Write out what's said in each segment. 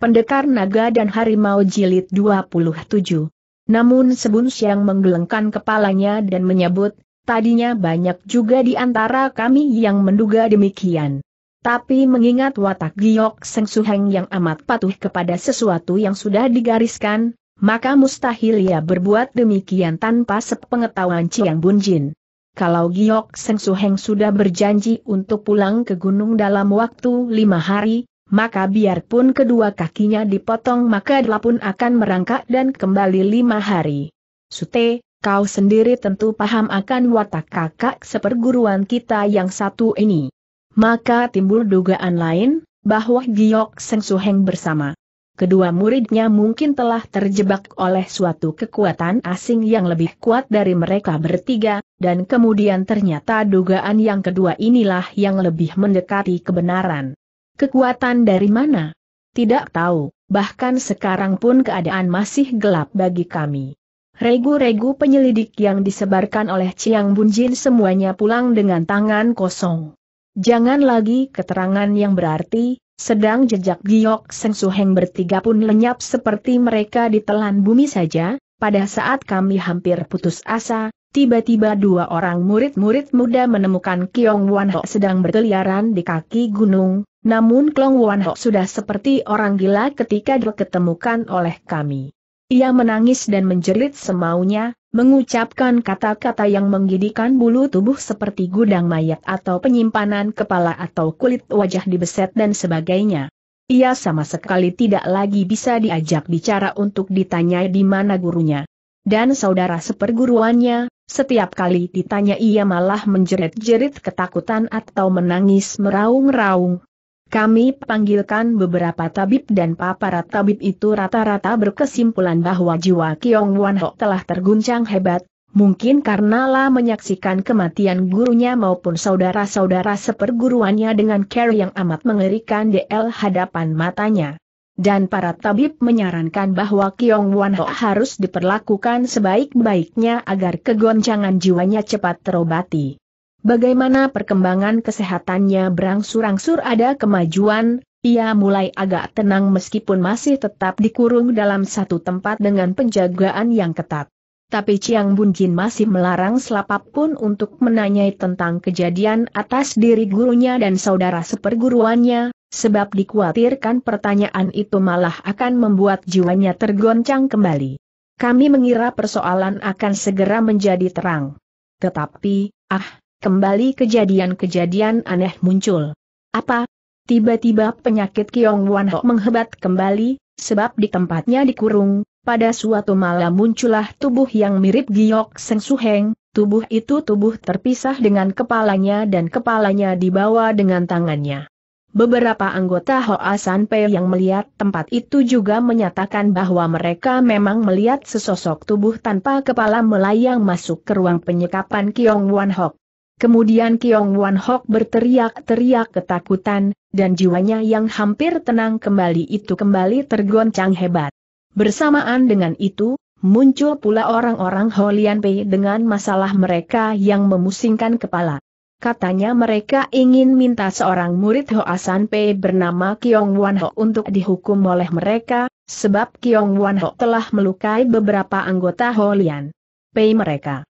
Pendekar Naga dan Harimau Jilid 27. Namun Sebun Siang menggelengkan kepalanya dan menyebut, tadinya banyak juga di antara kami yang menduga demikian. Tapi mengingat watak Giok Seng Suheng yang amat patuh kepada sesuatu yang sudah digariskan, maka mustahil ia berbuat demikian tanpa sepengetahuan Ciang Bunjin. Kalau Giok Seng Suheng sudah berjanji untuk pulang ke gunung dalam waktu lima hari, maka biarpun kedua kakinya dipotong maka dia pun akan merangkak dan kembali lima hari. Sute, kau sendiri tentu paham akan watak kakak seperguruan kita yang satu ini. Maka timbul dugaan lain, bahwa Giok Seng Suheng bersama. Kedua muridnya mungkin telah terjebak oleh suatu kekuatan asing yang lebih kuat dari mereka bertiga, dan kemudian ternyata dugaan yang kedua inilah yang lebih mendekati kebenaran. Kekuatan dari mana? Tidak tahu, bahkan sekarang pun keadaan masih gelap bagi kami. Regu-regu penyelidik yang disebarkan oleh Chiang Bunjin semuanya pulang dengan tangan kosong. Jangan lagi keterangan yang berarti, sedang jejak Giok Seng Suheng bertiga pun lenyap seperti mereka ditelan bumi saja, pada saat kami hampir putus asa, Tiba-tiba dua orang murid-murid muda menemukan Kiong Wan Ho sedang berkeliaran di kaki gunung, namun Klong Wan Ho sudah seperti orang gila ketika diketemukan oleh kami. Ia menangis dan menjerit semaunya, mengucapkan kata-kata yang menggidikan bulu tubuh seperti gudang mayat atau penyimpanan kepala atau kulit wajah di beset dan sebagainya. Ia sama sekali tidak lagi bisa diajak bicara untuk ditanya di mana gurunya. Dan saudara seperguruannya, setiap kali ditanya ia malah menjerit-jerit ketakutan atau menangis meraung-raung, kami panggilkan beberapa tabib dan paparat tabib itu rata-rata berkesimpulan bahwa jiwa Kiong Wan Ho telah terguncang hebat, mungkin karena lah menyaksikan kematian gurunya maupun saudara-saudara seperguruannya dengan care yang amat mengerikan DL hadapan matanya. Dan para tabib menyarankan bahwa Kiong Wan Ho harus diperlakukan sebaik-baiknya agar kegoncangan jiwanya cepat terobati. Bagaimana perkembangan kesehatannya berangsur-angsur ada kemajuan, ia mulai agak tenang meskipun masih tetap dikurung dalam satu tempat dengan penjagaan yang ketat. Tapi Chiang Bunjin masih melarang selapap pun untuk menanyai tentang kejadian atas diri gurunya dan saudara seperguruannya, sebab dikhawatirkan pertanyaan itu malah akan membuat jiwanya tergoncang kembali. Kami mengira persoalan akan segera menjadi terang. Tetapi, ah, kembali kejadian-kejadian aneh muncul. Apa? Tiba-tiba penyakit Kiong Wan Ho menghebat kembali, sebab di tempatnya dikurung, pada suatu malam muncullah tubuh yang mirip Giok Seng Suheng, tubuh itu tubuh terpisah dengan kepalanya dan kepalanya dibawa dengan tangannya. Beberapa anggota Hoa Sanpei yang melihat tempat itu juga menyatakan bahwa mereka memang melihat sesosok tubuh tanpa kepala melayang masuk ke ruang penyekapan Kiong Wan Hok. Kemudian Kiong Wan Hok berteriak-teriak ketakutan, dan jiwanya yang hampir tenang kembali itu kembali tergoncang hebat. Bersamaan dengan itu, muncul pula orang-orang Holian Pei dengan masalah mereka yang memusingkan kepala. Katanya mereka ingin minta seorang murid Hoasan Pei bernama Kiong Wan Ho untuk dihukum oleh mereka, sebab Kiong Wan Ho telah melukai beberapa anggota Holian Pei mereka.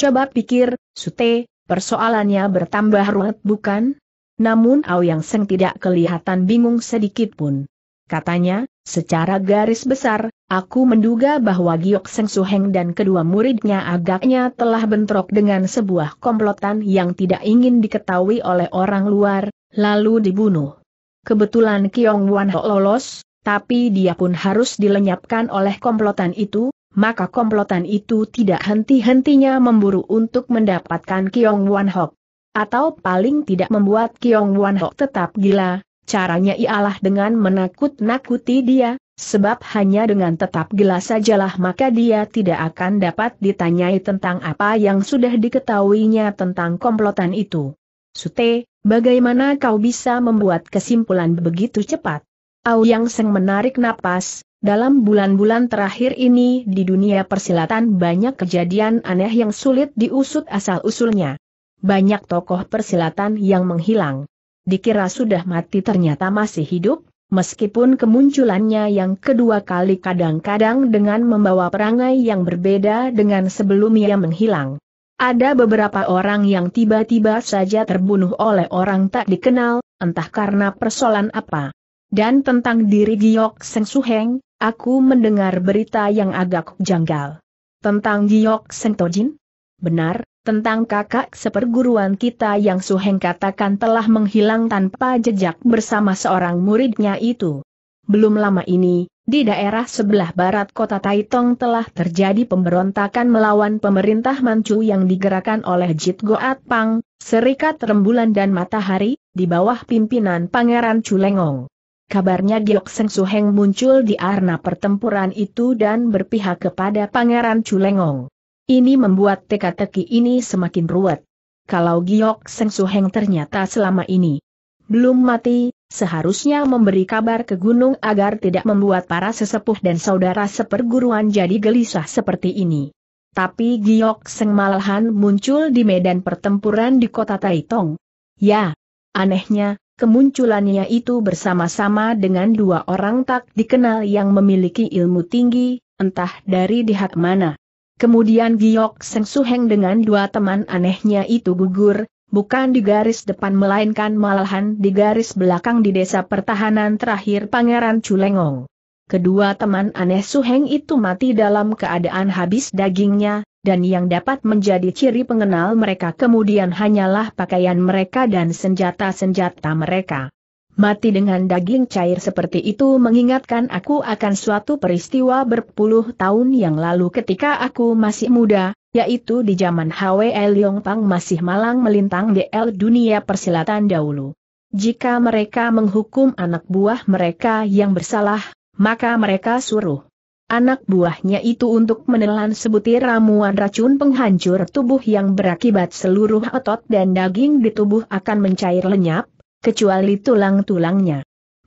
Coba pikir, Sute, Persoalannya bertambah ruwet bukan? Namun Yang Seng tidak kelihatan bingung sedikit pun. Katanya, secara garis besar, aku menduga bahwa Giok Seng Suheng dan kedua muridnya agaknya telah bentrok dengan sebuah komplotan yang tidak ingin diketahui oleh orang luar, lalu dibunuh. Kebetulan Kiong Wan Ho lolos, tapi dia pun harus dilenyapkan oleh komplotan itu, maka komplotan itu tidak henti-hentinya memburu untuk mendapatkan Kiong Wan Hok. Atau paling tidak membuat Kiong Wan Hok tetap gila, caranya ialah dengan menakut-nakuti dia, sebab hanya dengan tetap gila sajalah maka dia tidak akan dapat ditanyai tentang apa yang sudah diketahuinya tentang komplotan itu. Sute, bagaimana kau bisa membuat kesimpulan begitu cepat? Auyang Seng menarik napas, dalam bulan-bulan terakhir ini di dunia persilatan banyak kejadian aneh yang sulit diusut asal-usulnya. Banyak tokoh persilatan yang menghilang. Dikira sudah mati ternyata masih hidup, meskipun kemunculannya yang kedua kali kadang-kadang dengan membawa perangai yang berbeda dengan sebelumnya menghilang. Ada beberapa orang yang tiba-tiba saja terbunuh oleh orang tak dikenal, entah karena persoalan apa. Dan tentang diri Giok Seng Suheng, aku mendengar berita yang agak janggal. Tentang Giok Seng Tojin? Benar, tentang kakak seperguruan kita yang Suheng katakan telah menghilang tanpa jejak bersama seorang muridnya itu. Belum lama ini, di daerah sebelah barat kota Taitong telah terjadi pemberontakan melawan pemerintah Manchu yang digerakkan oleh Jit Goat Pang, Serikat Rembulan dan Matahari, di bawah pimpinan Pangeran Chulengong kabarnya Giok Seng Suheng muncul di arena pertempuran itu dan berpihak kepada Pangeran Culengong. Ini membuat teka-teki ini semakin ruwet. Kalau Giok Seng Suheng ternyata selama ini belum mati, seharusnya memberi kabar ke gunung agar tidak membuat para sesepuh dan saudara seperguruan jadi gelisah seperti ini. Tapi Giok Seng malahan muncul di medan pertempuran di kota Taitong. Ya, anehnya, Kemunculannya itu bersama-sama dengan dua orang tak dikenal yang memiliki ilmu tinggi, entah dari dihak mana. Kemudian Giok Seng Suheng dengan dua teman anehnya itu gugur, bukan di garis depan melainkan malahan di garis belakang di desa pertahanan terakhir Pangeran Culengong kedua teman aneh Suheng itu mati dalam keadaan habis dagingnya, dan yang dapat menjadi ciri pengenal mereka kemudian hanyalah pakaian mereka dan senjata-senjata mereka. Mati dengan daging cair seperti itu mengingatkan aku akan suatu peristiwa berpuluh tahun yang lalu ketika aku masih muda, yaitu di zaman Hwe Leongpang masih malang melintang di DL dunia persilatan dahulu. Jika mereka menghukum anak buah mereka yang bersalah, maka mereka suruh anak buahnya itu untuk menelan sebutir ramuan racun penghancur tubuh yang berakibat seluruh otot dan daging di tubuh akan mencair lenyap, kecuali tulang-tulangnya.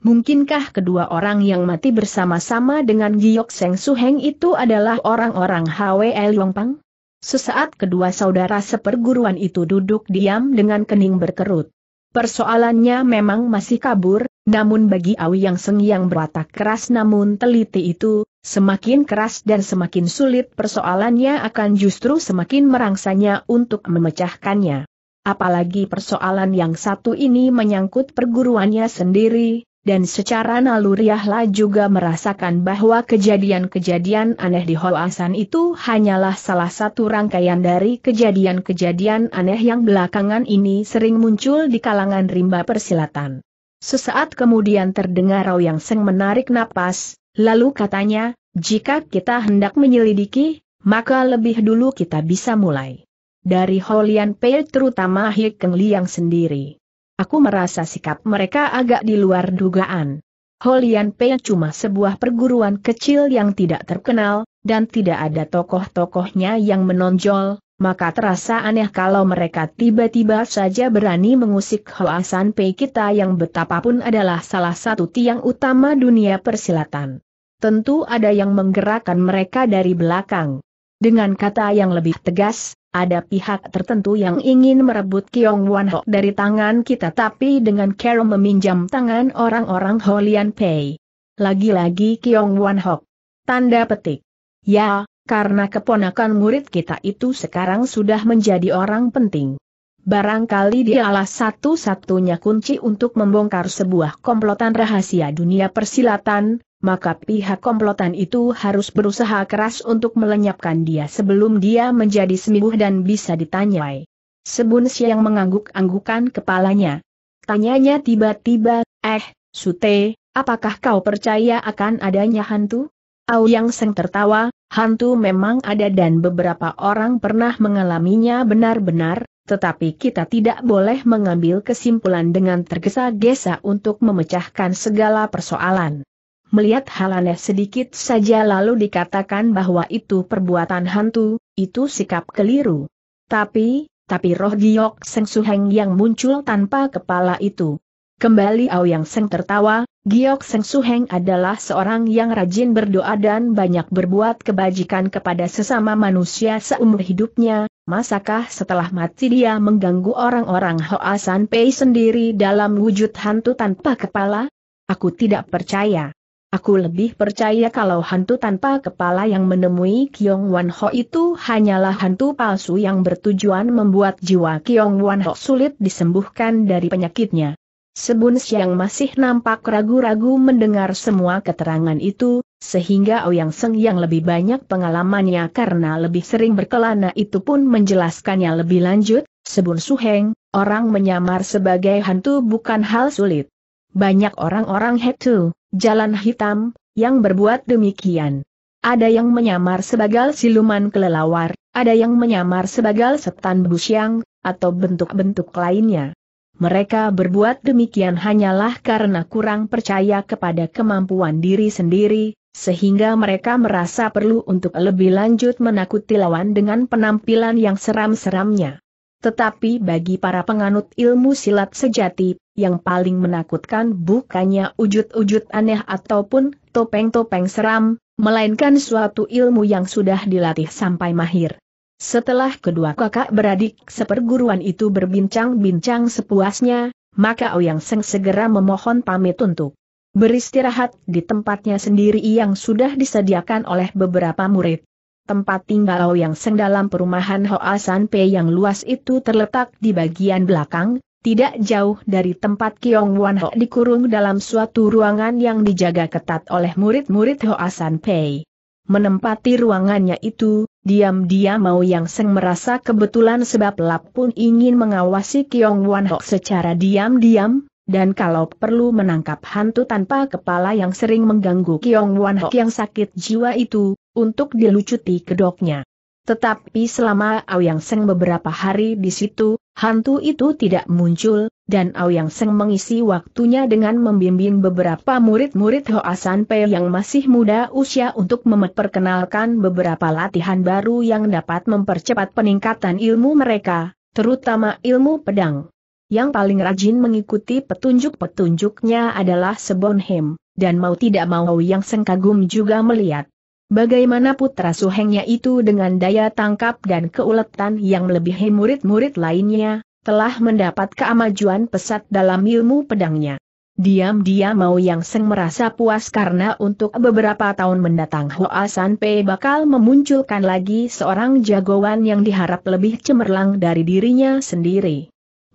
Mungkinkah kedua orang yang mati bersama-sama dengan Giyok Seng Suheng itu adalah orang-orang HWL Yongpang? Sesaat kedua saudara seperguruan itu duduk diam dengan kening berkerut. Persoalannya memang masih kabur, namun bagi Awi yang seng yang berwatak keras namun teliti itu, semakin keras dan semakin sulit persoalannya akan justru semakin merangsanya untuk memecahkannya. Apalagi persoalan yang satu ini menyangkut perguruannya sendiri, dan secara naluriahlah juga merasakan bahwa kejadian-kejadian aneh di Hoasan itu hanyalah salah satu rangkaian dari kejadian-kejadian aneh yang belakangan ini sering muncul di kalangan rimba persilatan. Sesaat kemudian terdengar Rao Yang Seng menarik napas, lalu katanya, jika kita hendak menyelidiki, maka lebih dulu kita bisa mulai. Dari Holian Pei terutama Hik Keng Liang sendiri. Aku merasa sikap mereka agak di luar dugaan. Holian Pei cuma sebuah perguruan kecil yang tidak terkenal, dan tidak ada tokoh-tokohnya yang menonjol, maka terasa aneh kalau mereka tiba-tiba saja berani mengusik Hoa San Pei kita yang betapapun adalah salah satu tiang utama dunia persilatan. Tentu ada yang menggerakkan mereka dari belakang. Dengan kata yang lebih tegas, ada pihak tertentu yang ingin merebut Kiong Wan Ho dari tangan kita tapi dengan cara meminjam tangan orang-orang Holian Pei. Lagi-lagi Kiong Wan Ho. Tanda petik. Ya, karena keponakan murid kita itu sekarang sudah menjadi orang penting. Barangkali dialah satu-satunya kunci untuk membongkar sebuah komplotan rahasia dunia persilatan, maka pihak komplotan itu harus berusaha keras untuk melenyapkan dia sebelum dia menjadi sembuh dan bisa ditanyai. Sebun yang mengangguk-anggukan kepalanya. Tanyanya tiba-tiba, eh, Sute, apakah kau percaya akan adanya hantu? Au Yang Seng tertawa, hantu memang ada dan beberapa orang pernah mengalaminya benar-benar, tetapi kita tidak boleh mengambil kesimpulan dengan tergesa-gesa untuk memecahkan segala persoalan. Melihat hal aneh sedikit saja lalu dikatakan bahwa itu perbuatan hantu, itu sikap keliru. Tapi, tapi roh giok sengsuheng yang muncul tanpa kepala itu Kembali Aoyang Seng tertawa, Giok Seng Suheng adalah seorang yang rajin berdoa dan banyak berbuat kebajikan kepada sesama manusia seumur hidupnya, masakah setelah mati dia mengganggu orang-orang Hoa San Pei sendiri dalam wujud hantu tanpa kepala? Aku tidak percaya. Aku lebih percaya kalau hantu tanpa kepala yang menemui Kiong Wan Ho itu hanyalah hantu palsu yang bertujuan membuat jiwa Kiong Wan Ho sulit disembuhkan dari penyakitnya. Sebun Siang masih nampak ragu-ragu mendengar semua keterangan itu, sehingga Ouyang Seng yang lebih banyak pengalamannya karena lebih sering berkelana itu pun menjelaskannya lebih lanjut, Sebun Suheng, orang menyamar sebagai hantu bukan hal sulit. Banyak orang-orang hetu, jalan hitam, yang berbuat demikian. Ada yang menyamar sebagai siluman kelelawar, ada yang menyamar sebagai setan busyang, atau bentuk-bentuk lainnya. Mereka berbuat demikian hanyalah karena kurang percaya kepada kemampuan diri sendiri, sehingga mereka merasa perlu untuk lebih lanjut menakuti lawan dengan penampilan yang seram-seramnya. Tetapi bagi para penganut ilmu silat sejati, yang paling menakutkan bukannya wujud-wujud aneh ataupun topeng-topeng seram, melainkan suatu ilmu yang sudah dilatih sampai mahir. Setelah kedua kakak beradik seperguruan itu berbincang-bincang sepuasnya, maka Ouyang Seng segera memohon pamit untuk beristirahat di tempatnya sendiri yang sudah disediakan oleh beberapa murid. Tempat tinggal Ouyang Seng dalam perumahan Hoa San Pe yang luas itu terletak di bagian belakang, tidak jauh dari tempat Kiong Wan Ho dikurung dalam suatu ruangan yang dijaga ketat oleh murid-murid Hoa San Pei. Menempati ruangannya itu, Diam-diam Mau Yang Seng merasa kebetulan sebab Lap pun ingin mengawasi Kiong Wan Hok secara diam-diam, dan kalau perlu menangkap hantu tanpa kepala yang sering mengganggu Kiong Wan Hok yang sakit jiwa itu, untuk dilucuti kedoknya. Tetapi selama Ao Yang Seng beberapa hari di situ, Hantu itu tidak muncul, dan Aoyang Seng mengisi waktunya dengan membimbing beberapa murid-murid Hoasan Pei yang masih muda usia untuk memperkenalkan beberapa latihan baru yang dapat mempercepat peningkatan ilmu mereka, terutama ilmu pedang. Yang paling rajin mengikuti petunjuk-petunjuknya adalah Sebon Hem, dan mau tidak mau Aoyang Seng kagum juga melihat Bagaimana putra suhengnya itu dengan daya tangkap dan keuletan yang melebihi murid-murid lainnya, telah mendapat keamajuan pesat dalam ilmu pedangnya. Diam-diam Mau Yang Seng merasa puas karena untuk beberapa tahun mendatang Hoa San Pei bakal memunculkan lagi seorang jagoan yang diharap lebih cemerlang dari dirinya sendiri.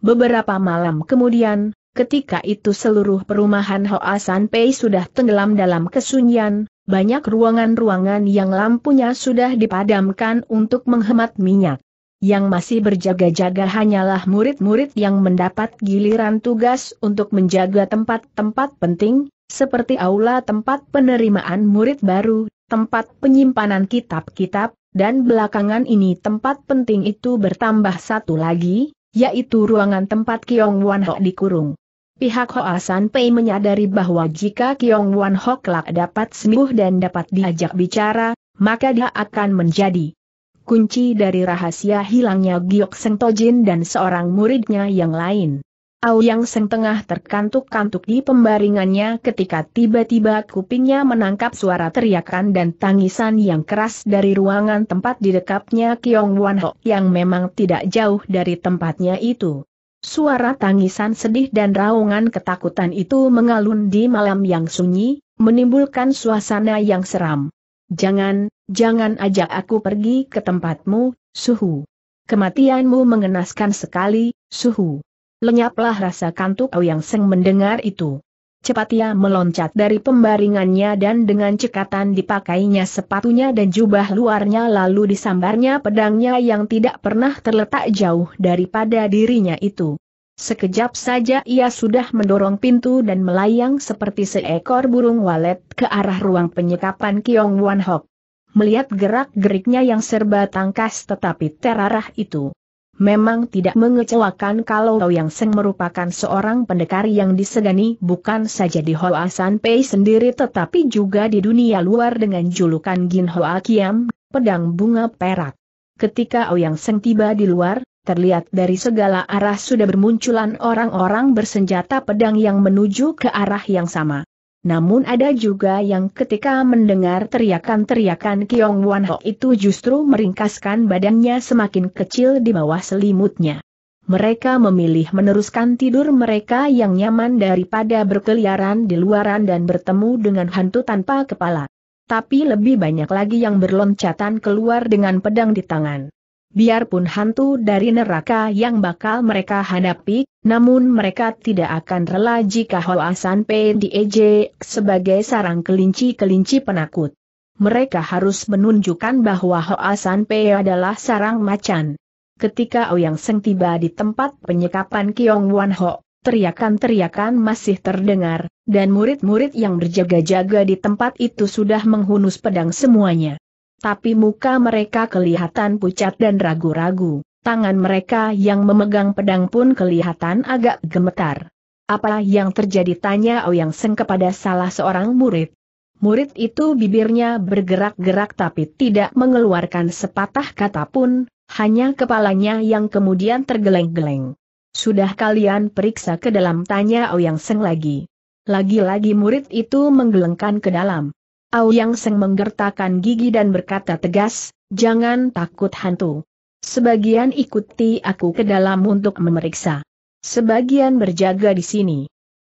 Beberapa malam kemudian, ketika itu seluruh perumahan Hoa San Pei sudah tenggelam dalam kesunyian, banyak ruangan-ruangan yang lampunya sudah dipadamkan untuk menghemat minyak. Yang masih berjaga-jaga hanyalah murid-murid yang mendapat giliran tugas untuk menjaga tempat-tempat penting, seperti aula tempat penerimaan murid baru, tempat penyimpanan kitab-kitab, dan belakangan ini tempat penting itu bertambah satu lagi, yaitu ruangan tempat Kiong Wan Ho dikurung. Pihak Hoa San Pei menyadari bahwa jika Kiong Wan Ho kelak dapat sembuh dan dapat diajak bicara, maka dia akan menjadi kunci dari rahasia hilangnya Giok Seng Tojin dan seorang muridnya yang lain. Aul Seng tengah terkantuk-kantuk di pembaringannya ketika tiba-tiba kupingnya menangkap suara teriakan dan tangisan yang keras dari ruangan tempat didekapnya Kiong Wan Ho yang memang tidak jauh dari tempatnya itu. Suara tangisan sedih dan raungan ketakutan itu mengalun di malam yang sunyi, menimbulkan suasana yang seram. Jangan, jangan ajak aku pergi ke tempatmu, suhu. Kematianmu mengenaskan sekali, suhu. Lenyaplah rasa kantuk yang Seng mendengar itu. Cepat ia meloncat dari pembaringannya dan dengan cekatan dipakainya sepatunya dan jubah luarnya lalu disambarnya pedangnya yang tidak pernah terletak jauh daripada dirinya itu. Sekejap saja ia sudah mendorong pintu dan melayang seperti seekor burung walet ke arah ruang penyekapan Kiong Wan Hok. Melihat gerak-geriknya yang serba tangkas tetapi terarah itu, Memang tidak mengecewakan kalau Yang Seng merupakan seorang pendekar yang disegani bukan saja di Hoa San Pei sendiri tetapi juga di dunia luar dengan julukan Gin Hoa Kiam, pedang bunga perak. Ketika Yang Seng tiba di luar, terlihat dari segala arah sudah bermunculan orang-orang bersenjata pedang yang menuju ke arah yang sama. Namun ada juga yang ketika mendengar teriakan-teriakan Kiong Wan Ho itu justru meringkaskan badannya semakin kecil di bawah selimutnya. Mereka memilih meneruskan tidur mereka yang nyaman daripada berkeliaran di luaran dan bertemu dengan hantu tanpa kepala. Tapi lebih banyak lagi yang berloncatan keluar dengan pedang di tangan. Biarpun hantu dari neraka yang bakal mereka hadapi, namun mereka tidak akan rela jika Hoa San Pei ej sebagai sarang kelinci-kelinci penakut. Mereka harus menunjukkan bahwa Hoa San adalah sarang macan. Ketika Ouyang Seng tiba di tempat penyekapan Kiong Wan Ho, teriakan-teriakan masih terdengar, dan murid-murid yang berjaga-jaga di tempat itu sudah menghunus pedang semuanya tapi muka mereka kelihatan pucat dan ragu-ragu. Tangan mereka yang memegang pedang pun kelihatan agak gemetar. Apa yang terjadi tanya Ouyang Seng kepada salah seorang murid. Murid itu bibirnya bergerak-gerak tapi tidak mengeluarkan sepatah kata pun, hanya kepalanya yang kemudian tergeleng-geleng. Sudah kalian periksa ke dalam tanya Ouyang Seng lagi. Lagi-lagi murid itu menggelengkan ke dalam. Auyang Seng menggertakkan gigi dan berkata tegas, jangan takut hantu. Sebagian ikuti aku ke dalam untuk memeriksa. Sebagian berjaga di sini.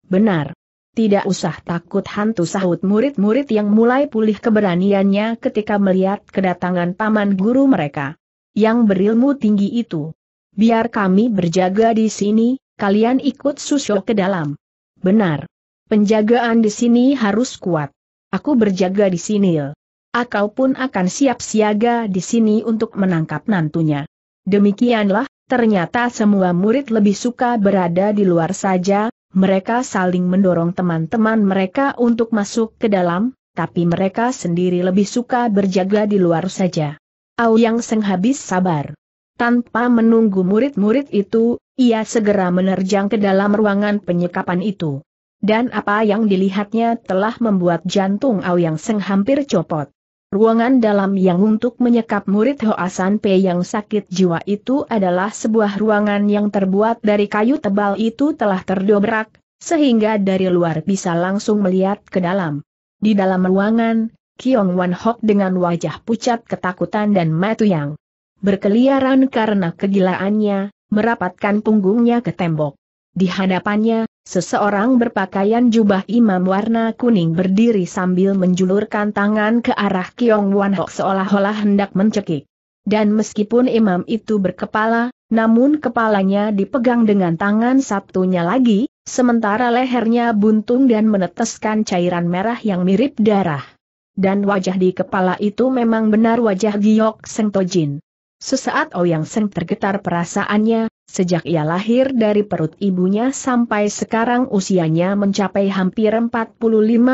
Benar. Tidak usah takut hantu sahut murid-murid yang mulai pulih keberaniannya ketika melihat kedatangan paman guru mereka. Yang berilmu tinggi itu. Biar kami berjaga di sini, kalian ikut susyo ke dalam. Benar. Penjagaan di sini harus kuat. Aku berjaga di sini ya. Akau pun akan siap siaga di sini untuk menangkap nantunya. Demikianlah, ternyata semua murid lebih suka berada di luar saja, mereka saling mendorong teman-teman mereka untuk masuk ke dalam, tapi mereka sendiri lebih suka berjaga di luar saja. Auyang Seng habis sabar. Tanpa menunggu murid-murid itu, ia segera menerjang ke dalam ruangan penyekapan itu dan apa yang dilihatnya telah membuat jantung yang Seng hampir copot. Ruangan dalam yang untuk menyekap murid Hoasan P yang sakit jiwa itu adalah sebuah ruangan yang terbuat dari kayu tebal itu telah terdobrak, sehingga dari luar bisa langsung melihat ke dalam. Di dalam ruangan, Kiong Wan Hok dengan wajah pucat ketakutan dan yang Berkeliaran karena kegilaannya, merapatkan punggungnya ke tembok. Di hadapannya, seseorang berpakaian jubah imam warna kuning berdiri sambil menjulurkan tangan ke arah Kiong Wan Hok seolah-olah hendak mencekik. Dan meskipun imam itu berkepala, namun kepalanya dipegang dengan tangan satunya lagi, sementara lehernya buntung dan meneteskan cairan merah yang mirip darah. Dan wajah di kepala itu memang benar wajah Giok Seng Tojin. Sesaat Oyang Seng tergetar perasaannya, Sejak ia lahir dari perut ibunya sampai sekarang usianya mencapai hampir 45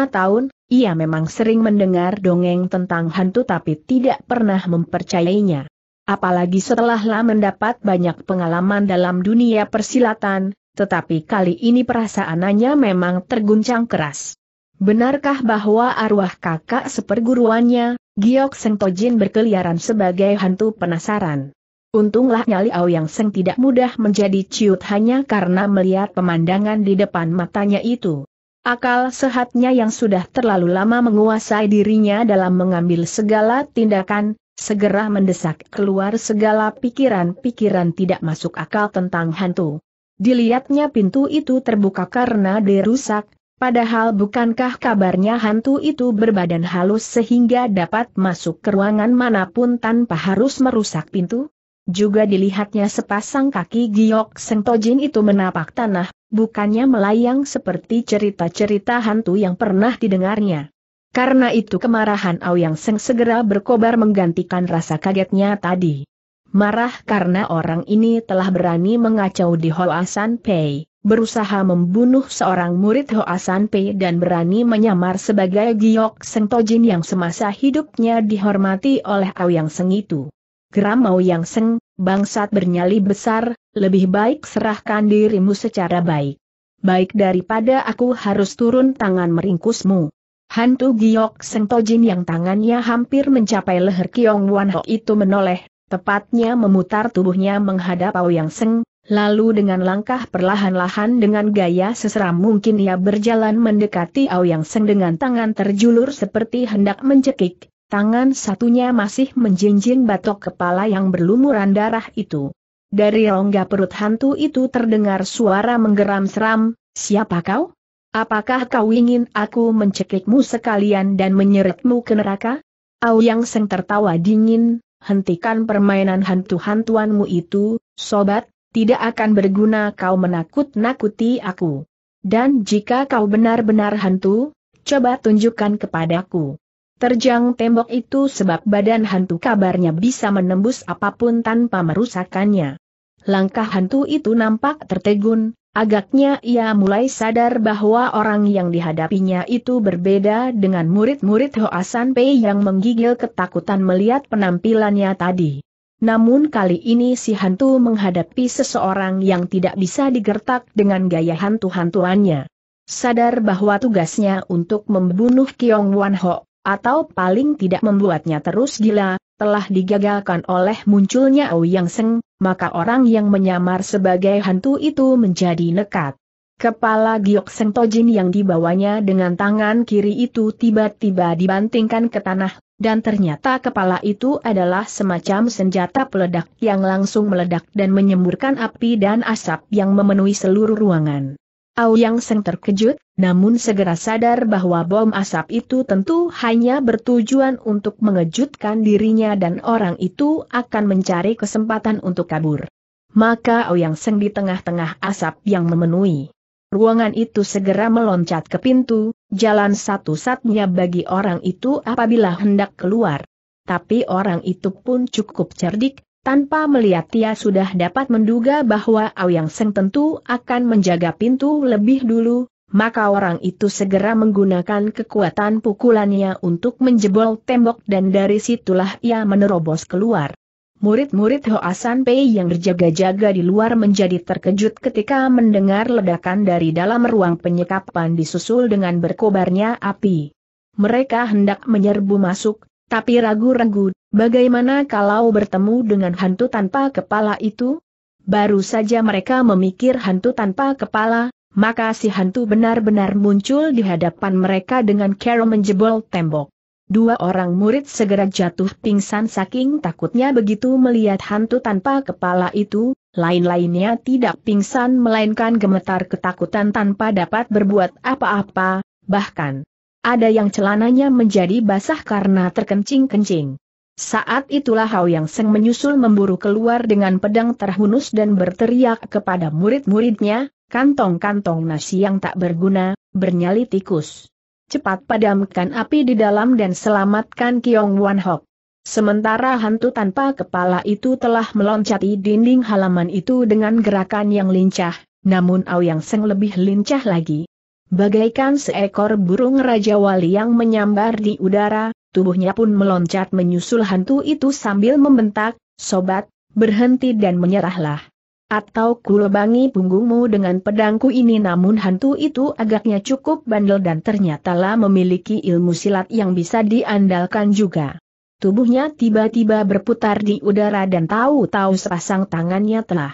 tahun, ia memang sering mendengar dongeng tentang hantu tapi tidak pernah mempercayainya. Apalagi setelahlah mendapat banyak pengalaman dalam dunia persilatan, tetapi kali ini perasaanannya memang terguncang keras. Benarkah bahwa arwah kakak seperguruannya, Giok Sentojin berkeliaran sebagai hantu penasaran? Untunglah nyali Ao Yang Seng tidak mudah menjadi ciut hanya karena melihat pemandangan di depan matanya itu. Akal sehatnya yang sudah terlalu lama menguasai dirinya dalam mengambil segala tindakan, segera mendesak keluar segala pikiran-pikiran tidak masuk akal tentang hantu. Dilihatnya pintu itu terbuka karena dirusak, padahal bukankah kabarnya hantu itu berbadan halus sehingga dapat masuk ke ruangan manapun tanpa harus merusak pintu? juga dilihatnya sepasang kaki Giok Sentojin itu menapak tanah, bukannya melayang seperti cerita-cerita hantu yang pernah didengarnya. Karena itu kemarahan Aoyang Seng segera berkobar menggantikan rasa kagetnya tadi. Marah karena orang ini telah berani mengacau di Hoasan Pei, berusaha membunuh seorang murid Hoasan Pei dan berani menyamar sebagai Giok Seng yang semasa hidupnya dihormati oleh Aoyang Seng itu geram mau yang seng, bangsat bernyali besar, lebih baik serahkan dirimu secara baik. Baik daripada aku harus turun tangan meringkusmu. Hantu Giok Seng Tojin yang tangannya hampir mencapai leher Kiong Wan Ho itu menoleh, tepatnya memutar tubuhnya menghadap Yang Seng, lalu dengan langkah perlahan-lahan dengan gaya seseram mungkin ia berjalan mendekati Yang Seng dengan tangan terjulur seperti hendak mencekik, Tangan satunya masih menjinjing batok kepala yang berlumuran darah itu. Dari rongga perut hantu itu terdengar suara menggeram seram, siapa kau? Apakah kau ingin aku mencekikmu sekalian dan menyeretmu ke neraka? Yang Seng tertawa dingin, hentikan permainan hantu-hantuanmu itu, sobat, tidak akan berguna kau menakut-nakuti aku. Dan jika kau benar-benar hantu, coba tunjukkan kepadaku. Terjang tembok itu sebab badan hantu kabarnya bisa menembus apapun tanpa merusakannya. Langkah hantu itu nampak tertegun, agaknya ia mulai sadar bahwa orang yang dihadapinya itu berbeda dengan murid-murid Hoasan Pei yang menggigil ketakutan melihat penampilannya tadi. Namun kali ini si hantu menghadapi seseorang yang tidak bisa digertak dengan gaya hantu-hantuannya. Sadar bahwa tugasnya untuk membunuh Kiong Wan Ho, atau paling tidak membuatnya terus gila, telah digagalkan oleh munculnya Ouyang Seng, maka orang yang menyamar sebagai hantu itu menjadi nekat. Kepala Giok Seng Tojin yang dibawanya dengan tangan kiri itu tiba-tiba dibantingkan ke tanah, dan ternyata kepala itu adalah semacam senjata peledak yang langsung meledak dan menyemburkan api dan asap yang memenuhi seluruh ruangan. Aoyang Seng terkejut, namun segera sadar bahwa bom asap itu tentu hanya bertujuan untuk mengejutkan dirinya dan orang itu akan mencari kesempatan untuk kabur. Maka Aoyang Seng di tengah-tengah asap yang memenuhi. Ruangan itu segera meloncat ke pintu, jalan satu-satunya bagi orang itu apabila hendak keluar. Tapi orang itu pun cukup cerdik, tanpa melihat ia sudah dapat menduga bahwa Aoyang Seng tentu akan menjaga pintu lebih dulu, maka orang itu segera menggunakan kekuatan pukulannya untuk menjebol tembok dan dari situlah ia menerobos keluar. Murid-murid Hoasan Pei yang berjaga-jaga di luar menjadi terkejut ketika mendengar ledakan dari dalam ruang penyekapan disusul dengan berkobarnya api. Mereka hendak menyerbu masuk, tapi ragu-ragu Bagaimana kalau bertemu dengan hantu tanpa kepala itu? Baru saja mereka memikir hantu tanpa kepala, maka si hantu benar-benar muncul di hadapan mereka dengan cara menjebol tembok. Dua orang murid segera jatuh pingsan saking takutnya begitu melihat hantu tanpa kepala itu, lain-lainnya tidak pingsan melainkan gemetar ketakutan tanpa dapat berbuat apa-apa, bahkan ada yang celananya menjadi basah karena terkencing-kencing. Saat itulah Hao Yang Seng menyusul memburu keluar dengan pedang terhunus dan berteriak kepada murid-muridnya, kantong-kantong nasi yang tak berguna, bernyali tikus. Cepat padamkan api di dalam dan selamatkan Kiong Wan Hok. Sementara hantu tanpa kepala itu telah meloncati dinding halaman itu dengan gerakan yang lincah, namun Ao Yang Seng lebih lincah lagi. Bagaikan seekor burung Raja Wali yang menyambar di udara, tubuhnya pun meloncat menyusul hantu itu sambil membentak, Sobat, berhenti dan menyerahlah. Atau kulebangi punggungmu dengan pedangku ini namun hantu itu agaknya cukup bandel dan ternyatalah memiliki ilmu silat yang bisa diandalkan juga. Tubuhnya tiba-tiba berputar di udara dan tahu-tahu sepasang tangannya telah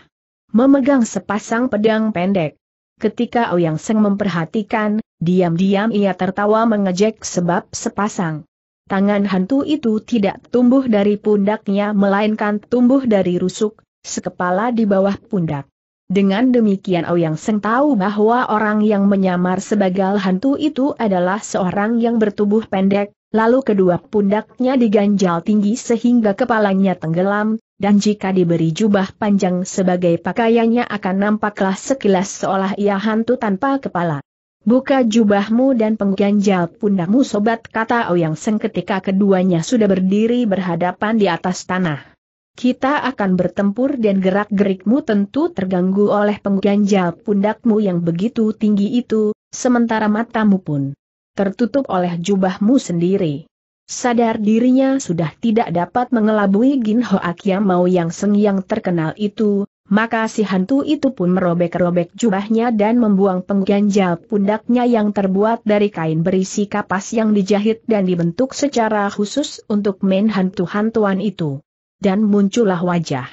memegang sepasang pedang pendek. Ketika Ouyang Seng memperhatikan, diam-diam ia tertawa mengejek sebab sepasang. Tangan hantu itu tidak tumbuh dari pundaknya melainkan tumbuh dari rusuk, sekepala di bawah pundak. Dengan demikian Ouyang Seng tahu bahwa orang yang menyamar sebagai hantu itu adalah seorang yang bertubuh pendek, Lalu kedua pundaknya diganjal tinggi sehingga kepalanya tenggelam, dan jika diberi jubah panjang sebagai pakaiannya akan nampaklah sekilas seolah ia hantu tanpa kepala. Buka jubahmu dan pengganjal pundakmu sobat kata Ouyang Seng ketika keduanya sudah berdiri berhadapan di atas tanah. Kita akan bertempur dan gerak-gerikmu tentu terganggu oleh pengganjal pundakmu yang begitu tinggi itu, sementara matamu pun tertutup oleh jubahmu sendiri. Sadar dirinya sudah tidak dapat mengelabui Gin Hoa Mau yang seng yang terkenal itu, maka si hantu itu pun merobek-robek jubahnya dan membuang pengganjal pundaknya yang terbuat dari kain berisi kapas yang dijahit dan dibentuk secara khusus untuk main hantu-hantuan itu. Dan muncullah wajah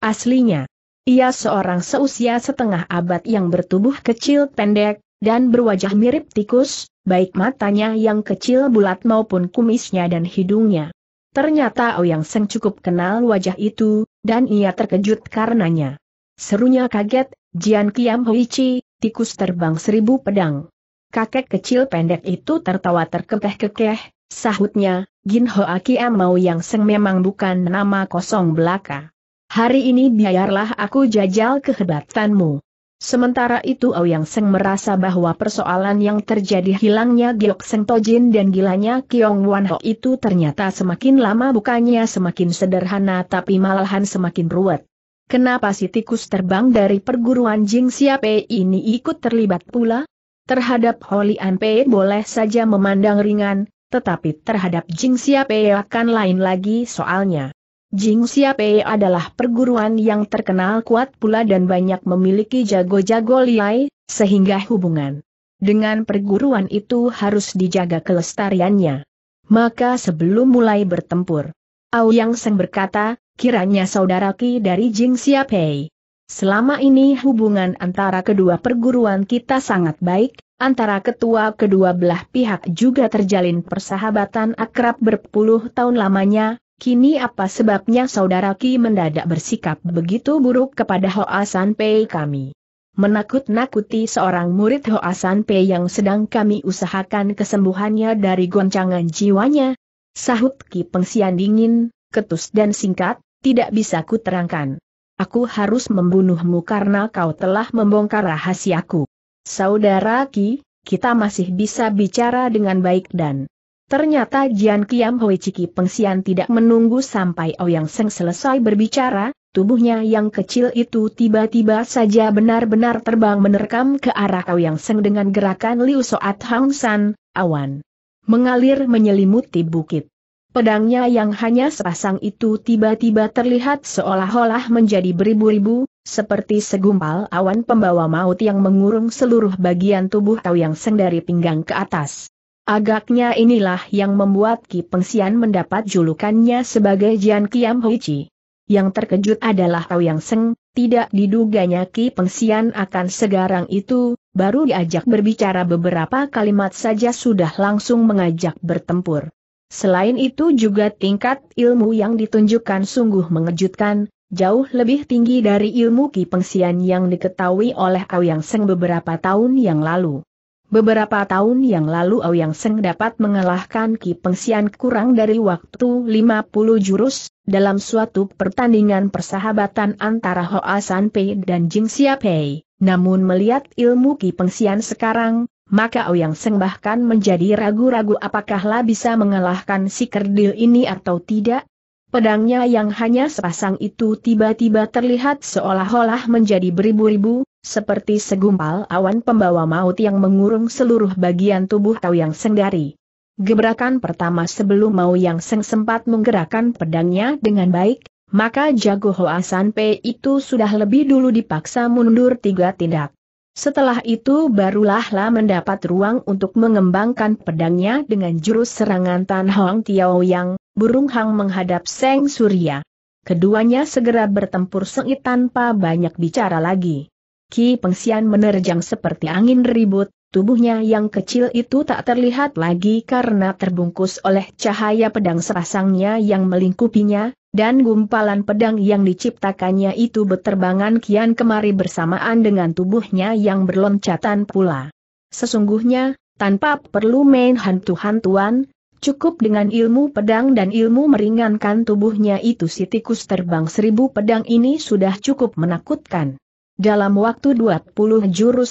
aslinya. Ia seorang seusia setengah abad yang bertubuh kecil pendek, dan berwajah mirip tikus, baik matanya yang kecil bulat maupun kumisnya dan hidungnya. Ternyata Ouyang Seng cukup kenal wajah itu, dan ia terkejut karenanya. Serunya kaget, Jian Kiam Hoichi, tikus terbang seribu pedang. Kakek kecil pendek itu tertawa terkekeh-kekeh, sahutnya, Jin Hoa Kiam Mau Yang Seng memang bukan nama kosong belaka. Hari ini biarlah aku jajal kehebatanmu. Sementara itu Ouyang Seng merasa bahwa persoalan yang terjadi hilangnya Giok Seng Tojin dan gilanya Kiong Wan Ho itu ternyata semakin lama bukannya semakin sederhana tapi malahan semakin ruwet. Kenapa si tikus terbang dari perguruan Jing Siape ini ikut terlibat pula? Terhadap Holian Pei boleh saja memandang ringan, tetapi terhadap Jing Siape akan lain lagi soalnya. Jing Xiapei adalah perguruan yang terkenal kuat pula dan banyak memiliki jago-jago liai, sehingga hubungan dengan perguruan itu harus dijaga kelestariannya. Maka sebelum mulai bertempur, Auyang Seng berkata, kiranya saudara Ki dari Jing Xiapei. Selama ini hubungan antara kedua perguruan kita sangat baik, antara ketua kedua belah pihak juga terjalin persahabatan akrab berpuluh tahun lamanya, Kini apa sebabnya saudara Ki mendadak bersikap begitu buruk kepada Hoa Pei kami? Menakut-nakuti seorang murid Hoa Pei yang sedang kami usahakan kesembuhannya dari goncangan jiwanya? Sahut Ki Pengsian dingin, ketus dan singkat, tidak bisa kuterangkan. Aku harus membunuhmu karena kau telah membongkar rahasiaku. Saudara Ki, kita masih bisa bicara dengan baik dan Ternyata Jian Kiam Hoi Ciki Pengsian tidak menunggu sampai Ouyang Seng selesai berbicara, tubuhnya yang kecil itu tiba-tiba saja benar-benar terbang menerkam ke arah Ouyang Seng dengan gerakan Liu Soat Hang San, awan. Mengalir menyelimuti bukit. Pedangnya yang hanya sepasang itu tiba-tiba terlihat seolah-olah menjadi beribu-ribu, seperti segumpal awan pembawa maut yang mengurung seluruh bagian tubuh Ouyang Seng dari pinggang ke atas. Agaknya inilah yang membuat Ki Pengsian mendapat julukannya sebagai Jian Kiam Hoichi. Yang terkejut adalah Tao Yang Seng, tidak diduganya Ki Pengsian akan segarang itu, baru diajak berbicara beberapa kalimat saja sudah langsung mengajak bertempur. Selain itu juga tingkat ilmu yang ditunjukkan sungguh mengejutkan, jauh lebih tinggi dari ilmu Ki Pengsian yang diketahui oleh Ao Yang Seng beberapa tahun yang lalu. Beberapa tahun yang lalu Aoyang Seng dapat mengalahkan Ki Pengsian kurang dari waktu 50 jurus, dalam suatu pertandingan persahabatan antara Hoa San Pei dan Jing Xia Pei. Namun melihat ilmu Ki Pengsian sekarang, maka Aoyang Seng bahkan menjadi ragu-ragu apakahlah bisa mengalahkan si kerdil ini atau tidak. Pedangnya yang hanya sepasang itu tiba-tiba terlihat seolah-olah menjadi beribu-ribu, seperti segumpal awan pembawa maut yang mengurung seluruh bagian tubuh Yang Seng dari. Gebrakan pertama sebelum Mau Yang Seng sempat menggerakkan pedangnya dengan baik, maka jago Hoa San Pei itu sudah lebih dulu dipaksa mundur tiga tindak. Setelah itu barulah La mendapat ruang untuk mengembangkan pedangnya dengan jurus serangan Tan Hong Tiao Yang, burung hang menghadap Seng Surya. Keduanya segera bertempur sengit tanpa banyak bicara lagi. Ki Pengsian menerjang seperti angin ribut, tubuhnya yang kecil itu tak terlihat lagi karena terbungkus oleh cahaya pedang serasangnya yang melingkupinya, dan gumpalan pedang yang diciptakannya itu beterbangan kian kemari bersamaan dengan tubuhnya yang berloncatan pula. Sesungguhnya, tanpa perlu main hantu-hantuan, Cukup dengan ilmu pedang dan ilmu meringankan tubuhnya itu si tikus terbang seribu pedang ini sudah cukup menakutkan. Dalam waktu 20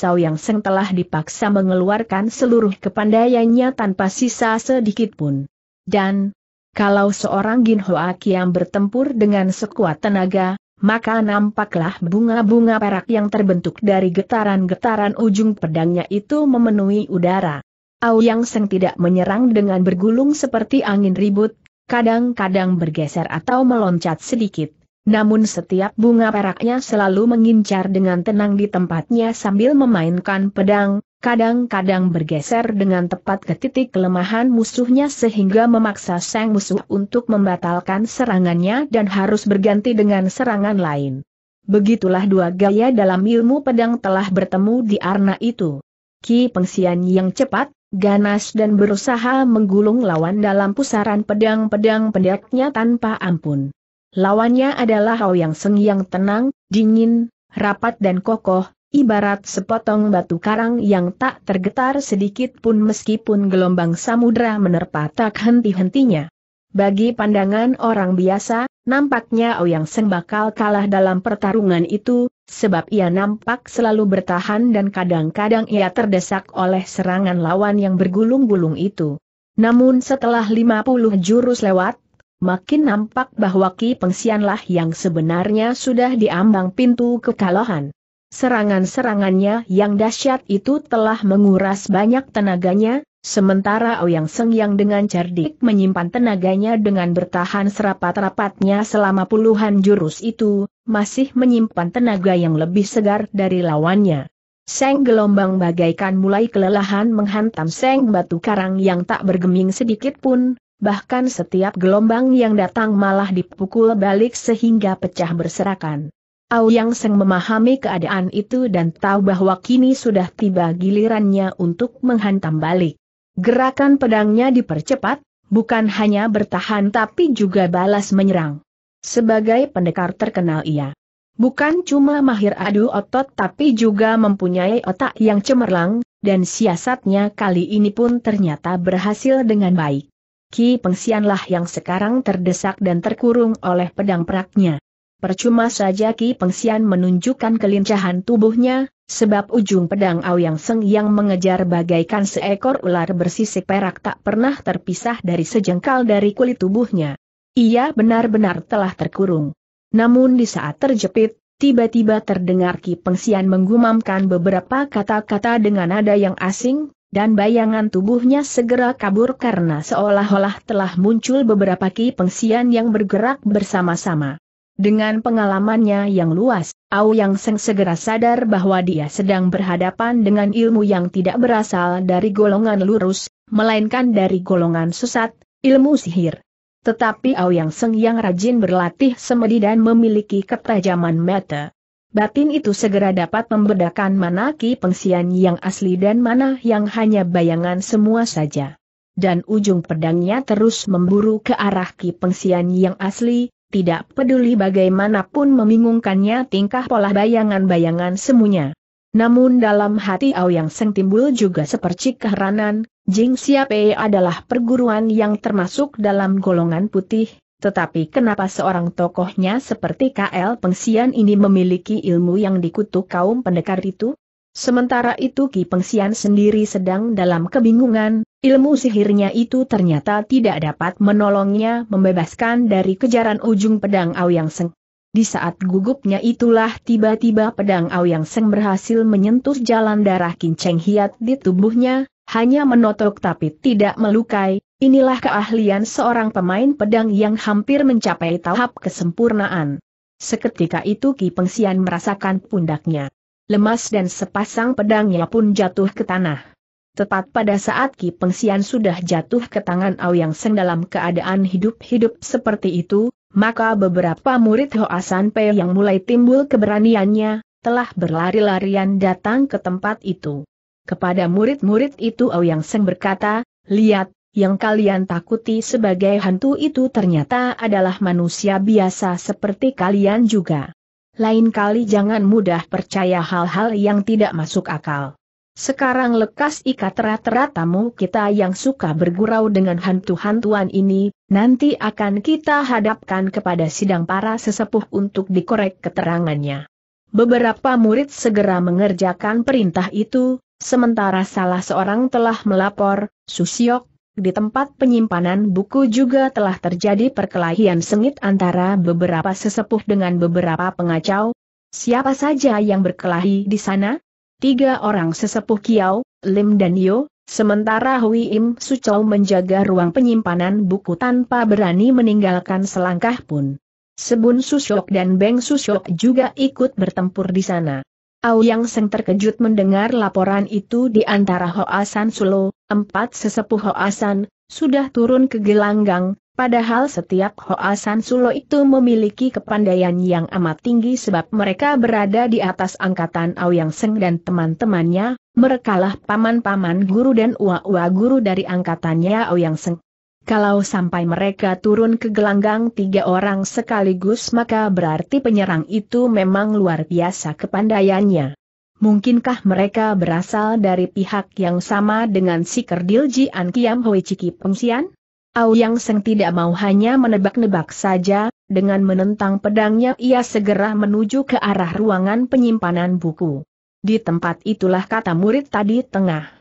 Aou yang Seng telah dipaksa mengeluarkan seluruh kepandaiannya tanpa sisa sedikit pun. Dan, kalau seorang Gin Hoa Kiam bertempur dengan sekuat tenaga, maka nampaklah bunga-bunga perak yang terbentuk dari getaran-getaran ujung pedangnya itu memenuhi udara. Aoyang Seng tidak menyerang dengan bergulung seperti angin ribut, kadang-kadang bergeser atau meloncat sedikit, namun setiap bunga peraknya selalu mengincar dengan tenang di tempatnya sambil memainkan pedang, kadang-kadang bergeser dengan tepat ke titik kelemahan musuhnya sehingga memaksa sang musuh untuk membatalkan serangannya dan harus berganti dengan serangan lain. Begitulah dua gaya dalam ilmu pedang telah bertemu di arna itu. Ki Pengsian yang cepat, ganas dan berusaha menggulung lawan dalam pusaran pedang-pedang pendeknya tanpa ampun. Lawannya adalah Hao Yang Seng yang tenang, dingin, rapat dan kokoh, ibarat sepotong batu karang yang tak tergetar sedikit pun meskipun gelombang samudera menerpa tak henti-hentinya. Bagi pandangan orang biasa, nampaknya yang Seng bakal kalah dalam pertarungan itu, sebab ia nampak selalu bertahan dan kadang-kadang ia terdesak oleh serangan lawan yang bergulung-gulung itu. Namun setelah 50 jurus lewat, makin nampak bahwa Ki Pengsianlah yang sebenarnya sudah diambang pintu kekalahan. Serangan-serangannya yang dahsyat itu telah menguras banyak tenaganya, sementara Ouyang Seng yang dengan cerdik menyimpan tenaganya dengan bertahan serapat-rapatnya selama puluhan jurus itu, masih menyimpan tenaga yang lebih segar dari lawannya. Seng gelombang bagaikan mulai kelelahan menghantam seng batu karang yang tak bergeming sedikit pun, bahkan setiap gelombang yang datang malah dipukul balik sehingga pecah berserakan. Auyang Seng memahami keadaan itu dan tahu bahwa kini sudah tiba gilirannya untuk menghantam balik. Gerakan pedangnya dipercepat, bukan hanya bertahan tapi juga balas menyerang. Sebagai pendekar terkenal ia. Bukan cuma mahir adu otot tapi juga mempunyai otak yang cemerlang, dan siasatnya kali ini pun ternyata berhasil dengan baik. Ki Pengsianlah yang sekarang terdesak dan terkurung oleh pedang peraknya. Percuma saja Ki Pengsian menunjukkan kelincahan tubuhnya, sebab ujung pedang Yang Seng yang mengejar bagaikan seekor ular bersisik perak tak pernah terpisah dari sejengkal dari kulit tubuhnya. Ia benar-benar telah terkurung. Namun di saat terjepit, tiba-tiba terdengar Ki Pengsian menggumamkan beberapa kata-kata dengan nada yang asing, dan bayangan tubuhnya segera kabur karena seolah-olah telah muncul beberapa ki pengsian yang bergerak bersama-sama. Dengan pengalamannya yang luas, Au Yang Seng segera sadar bahwa dia sedang berhadapan dengan ilmu yang tidak berasal dari golongan lurus, melainkan dari golongan sesat, ilmu sihir. Tetapi Au Yang Seng yang rajin berlatih semedi dan memiliki ketajaman mata, batin itu segera dapat membedakan mana Ki Pengsian yang asli dan mana yang hanya bayangan semua saja. Dan ujung pedangnya terus memburu ke arah Ki Pengsian yang asli, tidak peduli bagaimanapun membingungkannya tingkah pola bayangan-bayangan semuanya. Namun dalam hati Ao yang Seng timbul juga sepercik keheranan, Jing Siape adalah perguruan yang termasuk dalam golongan putih, tetapi kenapa seorang tokohnya seperti KL Pengsian ini memiliki ilmu yang dikutuk kaum pendekar itu? Sementara itu Ki Pengsian sendiri sedang dalam kebingungan, ilmu sihirnya itu ternyata tidak dapat menolongnya membebaskan dari kejaran ujung pedang Aoyang Seng. Di saat gugupnya itulah tiba-tiba pedang Aoyang Seng berhasil menyentuh jalan darah kinceng hiat di tubuhnya, hanya menotok tapi tidak melukai, Inilah keahlian seorang pemain pedang yang hampir mencapai tahap kesempurnaan. Seketika itu Ki Pengsian merasakan pundaknya lemas dan sepasang pedangnya pun jatuh ke tanah. Tepat pada saat Ki Pengsian sudah jatuh ke tangan Aoyang Seng dalam keadaan hidup-hidup seperti itu, maka beberapa murid Hoasan Pei yang mulai timbul keberaniannya, telah berlari-larian datang ke tempat itu. Kepada murid-murid itu yang Seng berkata, Lihat, yang kalian takuti sebagai hantu itu ternyata adalah manusia biasa seperti kalian juga. Lain kali jangan mudah percaya hal-hal yang tidak masuk akal. Sekarang lekas ikat rata-ratamu kita yang suka bergurau dengan hantu-hantuan ini, nanti akan kita hadapkan kepada sidang para sesepuh untuk dikorek keterangannya. Beberapa murid segera mengerjakan perintah itu, sementara salah seorang telah melapor, Susiok, di tempat penyimpanan buku juga telah terjadi perkelahian sengit antara beberapa sesepuh dengan beberapa pengacau. Siapa saja yang berkelahi di sana? Tiga orang sesepuh Kiao, Lim dan Yo, sementara Hui Im Sucau menjaga ruang penyimpanan buku tanpa berani meninggalkan selangkah pun. Sebun Susyok dan Beng Susyok juga ikut bertempur di sana. Yang Seng terkejut mendengar laporan itu di antara Hoasan Sulo, empat sesepuh Hoasan, sudah turun ke gelanggang, Padahal setiap Hoasan Sulo itu memiliki kepandaian yang amat tinggi sebab mereka berada di atas angkatan Aoyang Seng dan teman-temannya, merekalah paman-paman guru dan ua-ua guru dari angkatannya Aoyang Seng. Kalau sampai mereka turun ke gelanggang tiga orang sekaligus maka berarti penyerang itu memang luar biasa kepandaiannya. Mungkinkah mereka berasal dari pihak yang sama dengan si kerdil Jian Kiam Hoi Ciki Pengsian? Au Seng tidak mau hanya menebak-nebak saja, dengan menentang pedangnya ia segera menuju ke arah ruangan penyimpanan buku. Di tempat itulah kata murid tadi tengah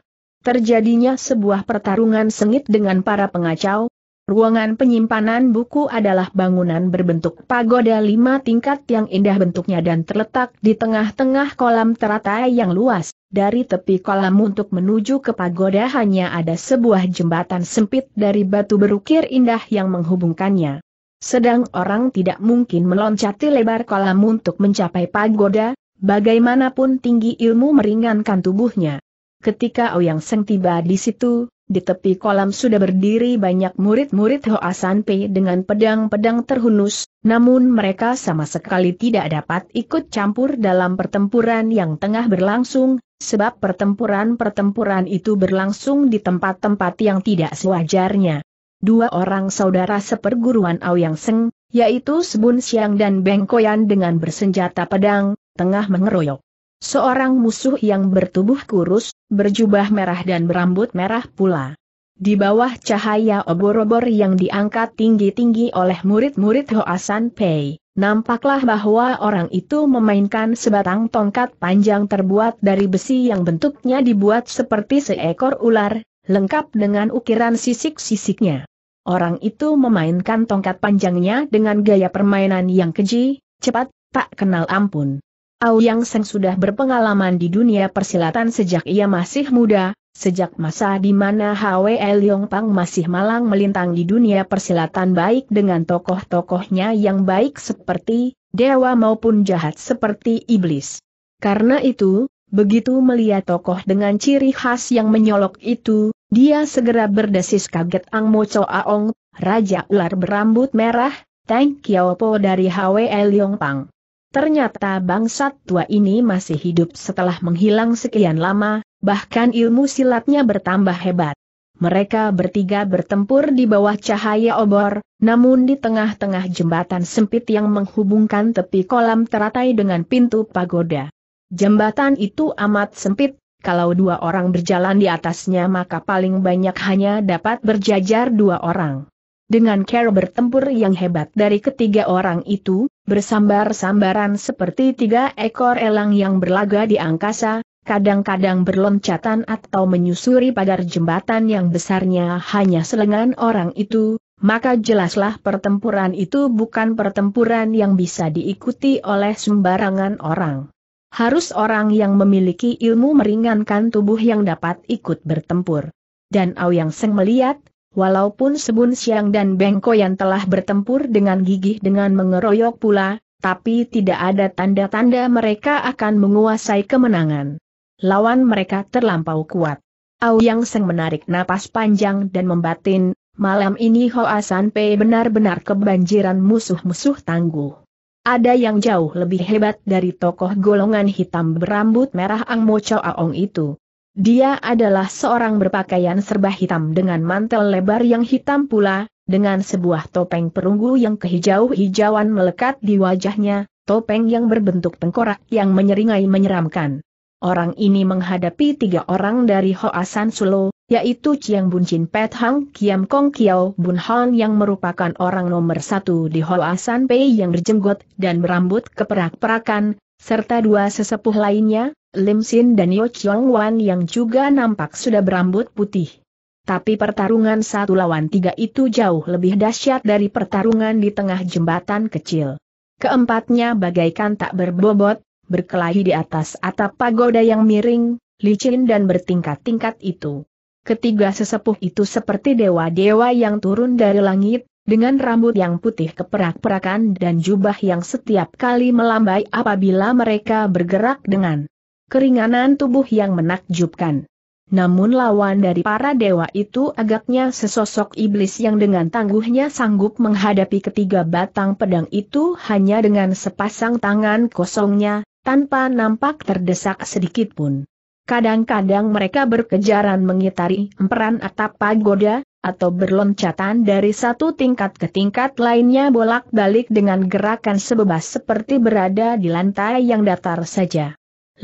terjadinya sebuah pertarungan sengit dengan para pengacau. Ruangan penyimpanan buku adalah bangunan berbentuk pagoda lima tingkat yang indah bentuknya dan terletak di tengah-tengah kolam teratai yang luas. Dari tepi kolam untuk menuju ke pagoda hanya ada sebuah jembatan sempit dari batu berukir indah yang menghubungkannya. Sedang orang tidak mungkin meloncati lebar kolam untuk mencapai pagoda, bagaimanapun tinggi ilmu meringankan tubuhnya. Ketika Ouyang Seng tiba di situ, di tepi kolam sudah berdiri banyak murid-murid Hoa Sanpei dengan pedang-pedang terhunus, namun mereka sama sekali tidak dapat ikut campur dalam pertempuran yang tengah berlangsung, sebab pertempuran-pertempuran itu berlangsung di tempat-tempat yang tidak sewajarnya. Dua orang saudara seperguruan Ouyang Seng, yaitu Sebun Siang dan Beng Koyan dengan bersenjata pedang, tengah mengeroyok seorang musuh yang bertubuh kurus, berjubah merah dan berambut merah pula. Di bawah cahaya obor-obor yang diangkat tinggi-tinggi oleh murid-murid Hoasan Pei, nampaklah bahwa orang itu memainkan sebatang tongkat panjang terbuat dari besi yang bentuknya dibuat seperti seekor ular, lengkap dengan ukiran sisik-sisiknya. Orang itu memainkan tongkat panjangnya dengan gaya permainan yang keji, cepat, tak kenal ampun. Auyang Seng sudah berpengalaman di dunia persilatan sejak ia masih muda, sejak masa di mana Hwe Leong Pang masih malang melintang di dunia persilatan baik dengan tokoh-tokohnya yang baik seperti dewa maupun jahat seperti iblis. Karena itu, begitu melihat tokoh dengan ciri khas yang menyolok itu, dia segera berdesis kaget Ang Mo Cho Aong, Raja Ular berambut merah, Tang Kiao Po dari Hwe Leong Pang. Ternyata bangsat tua ini masih hidup setelah menghilang sekian lama, bahkan ilmu silatnya bertambah hebat. Mereka bertiga bertempur di bawah cahaya obor, namun di tengah-tengah jembatan sempit yang menghubungkan tepi kolam teratai dengan pintu pagoda. Jembatan itu amat sempit, kalau dua orang berjalan di atasnya maka paling banyak hanya dapat berjajar dua orang. Dengan cara bertempur yang hebat dari ketiga orang itu, bersambar-sambaran seperti tiga ekor elang yang berlaga di angkasa, kadang-kadang berloncatan atau menyusuri pagar jembatan yang besarnya hanya selengan orang itu, maka jelaslah pertempuran itu bukan pertempuran yang bisa diikuti oleh sembarangan orang. Harus orang yang memiliki ilmu meringankan tubuh yang dapat ikut bertempur. Dan Ao Yang Seng melihat, Walaupun Sebun Siang dan yang telah bertempur dengan gigih dengan mengeroyok pula, tapi tidak ada tanda-tanda mereka akan menguasai kemenangan. Lawan mereka terlampau kuat. Au Yang Seng menarik napas panjang dan membatin, malam ini Hoa San Pei benar-benar kebanjiran musuh-musuh tangguh. Ada yang jauh lebih hebat dari tokoh golongan hitam berambut merah Ang Mo Cho Aong itu. Dia adalah seorang berpakaian serba hitam dengan mantel lebar yang hitam pula, dengan sebuah topeng perunggu yang kehijau-hijauan melekat di wajahnya, topeng yang berbentuk tengkorak yang menyeringai menyeramkan. Orang ini menghadapi tiga orang dari Hoasan Sulo, yaitu Chiang Bun Chin Pet Hang Kiam Kong Kiao Bun Han yang merupakan orang nomor satu di Hoasan Pei yang berjenggot dan berambut keperak-perakan, serta dua sesepuh lainnya, Lim Sin dan Yo Chong Wan yang juga nampak sudah berambut putih. Tapi pertarungan satu lawan tiga itu jauh lebih dahsyat dari pertarungan di tengah jembatan kecil. Keempatnya bagaikan tak berbobot, berkelahi di atas atap pagoda yang miring, licin dan bertingkat-tingkat itu. Ketiga sesepuh itu seperti dewa-dewa yang turun dari langit, dengan rambut yang putih keperak-perakan dan jubah yang setiap kali melambai apabila mereka bergerak dengan keringanan tubuh yang menakjubkan. Namun lawan dari para dewa itu agaknya sesosok iblis yang dengan tangguhnya sanggup menghadapi ketiga batang pedang itu hanya dengan sepasang tangan kosongnya, tanpa nampak terdesak sedikit pun. Kadang-kadang mereka berkejaran mengitari emperan atap pagoda, atau berloncatan dari satu tingkat ke tingkat lainnya bolak-balik dengan gerakan sebebas seperti berada di lantai yang datar saja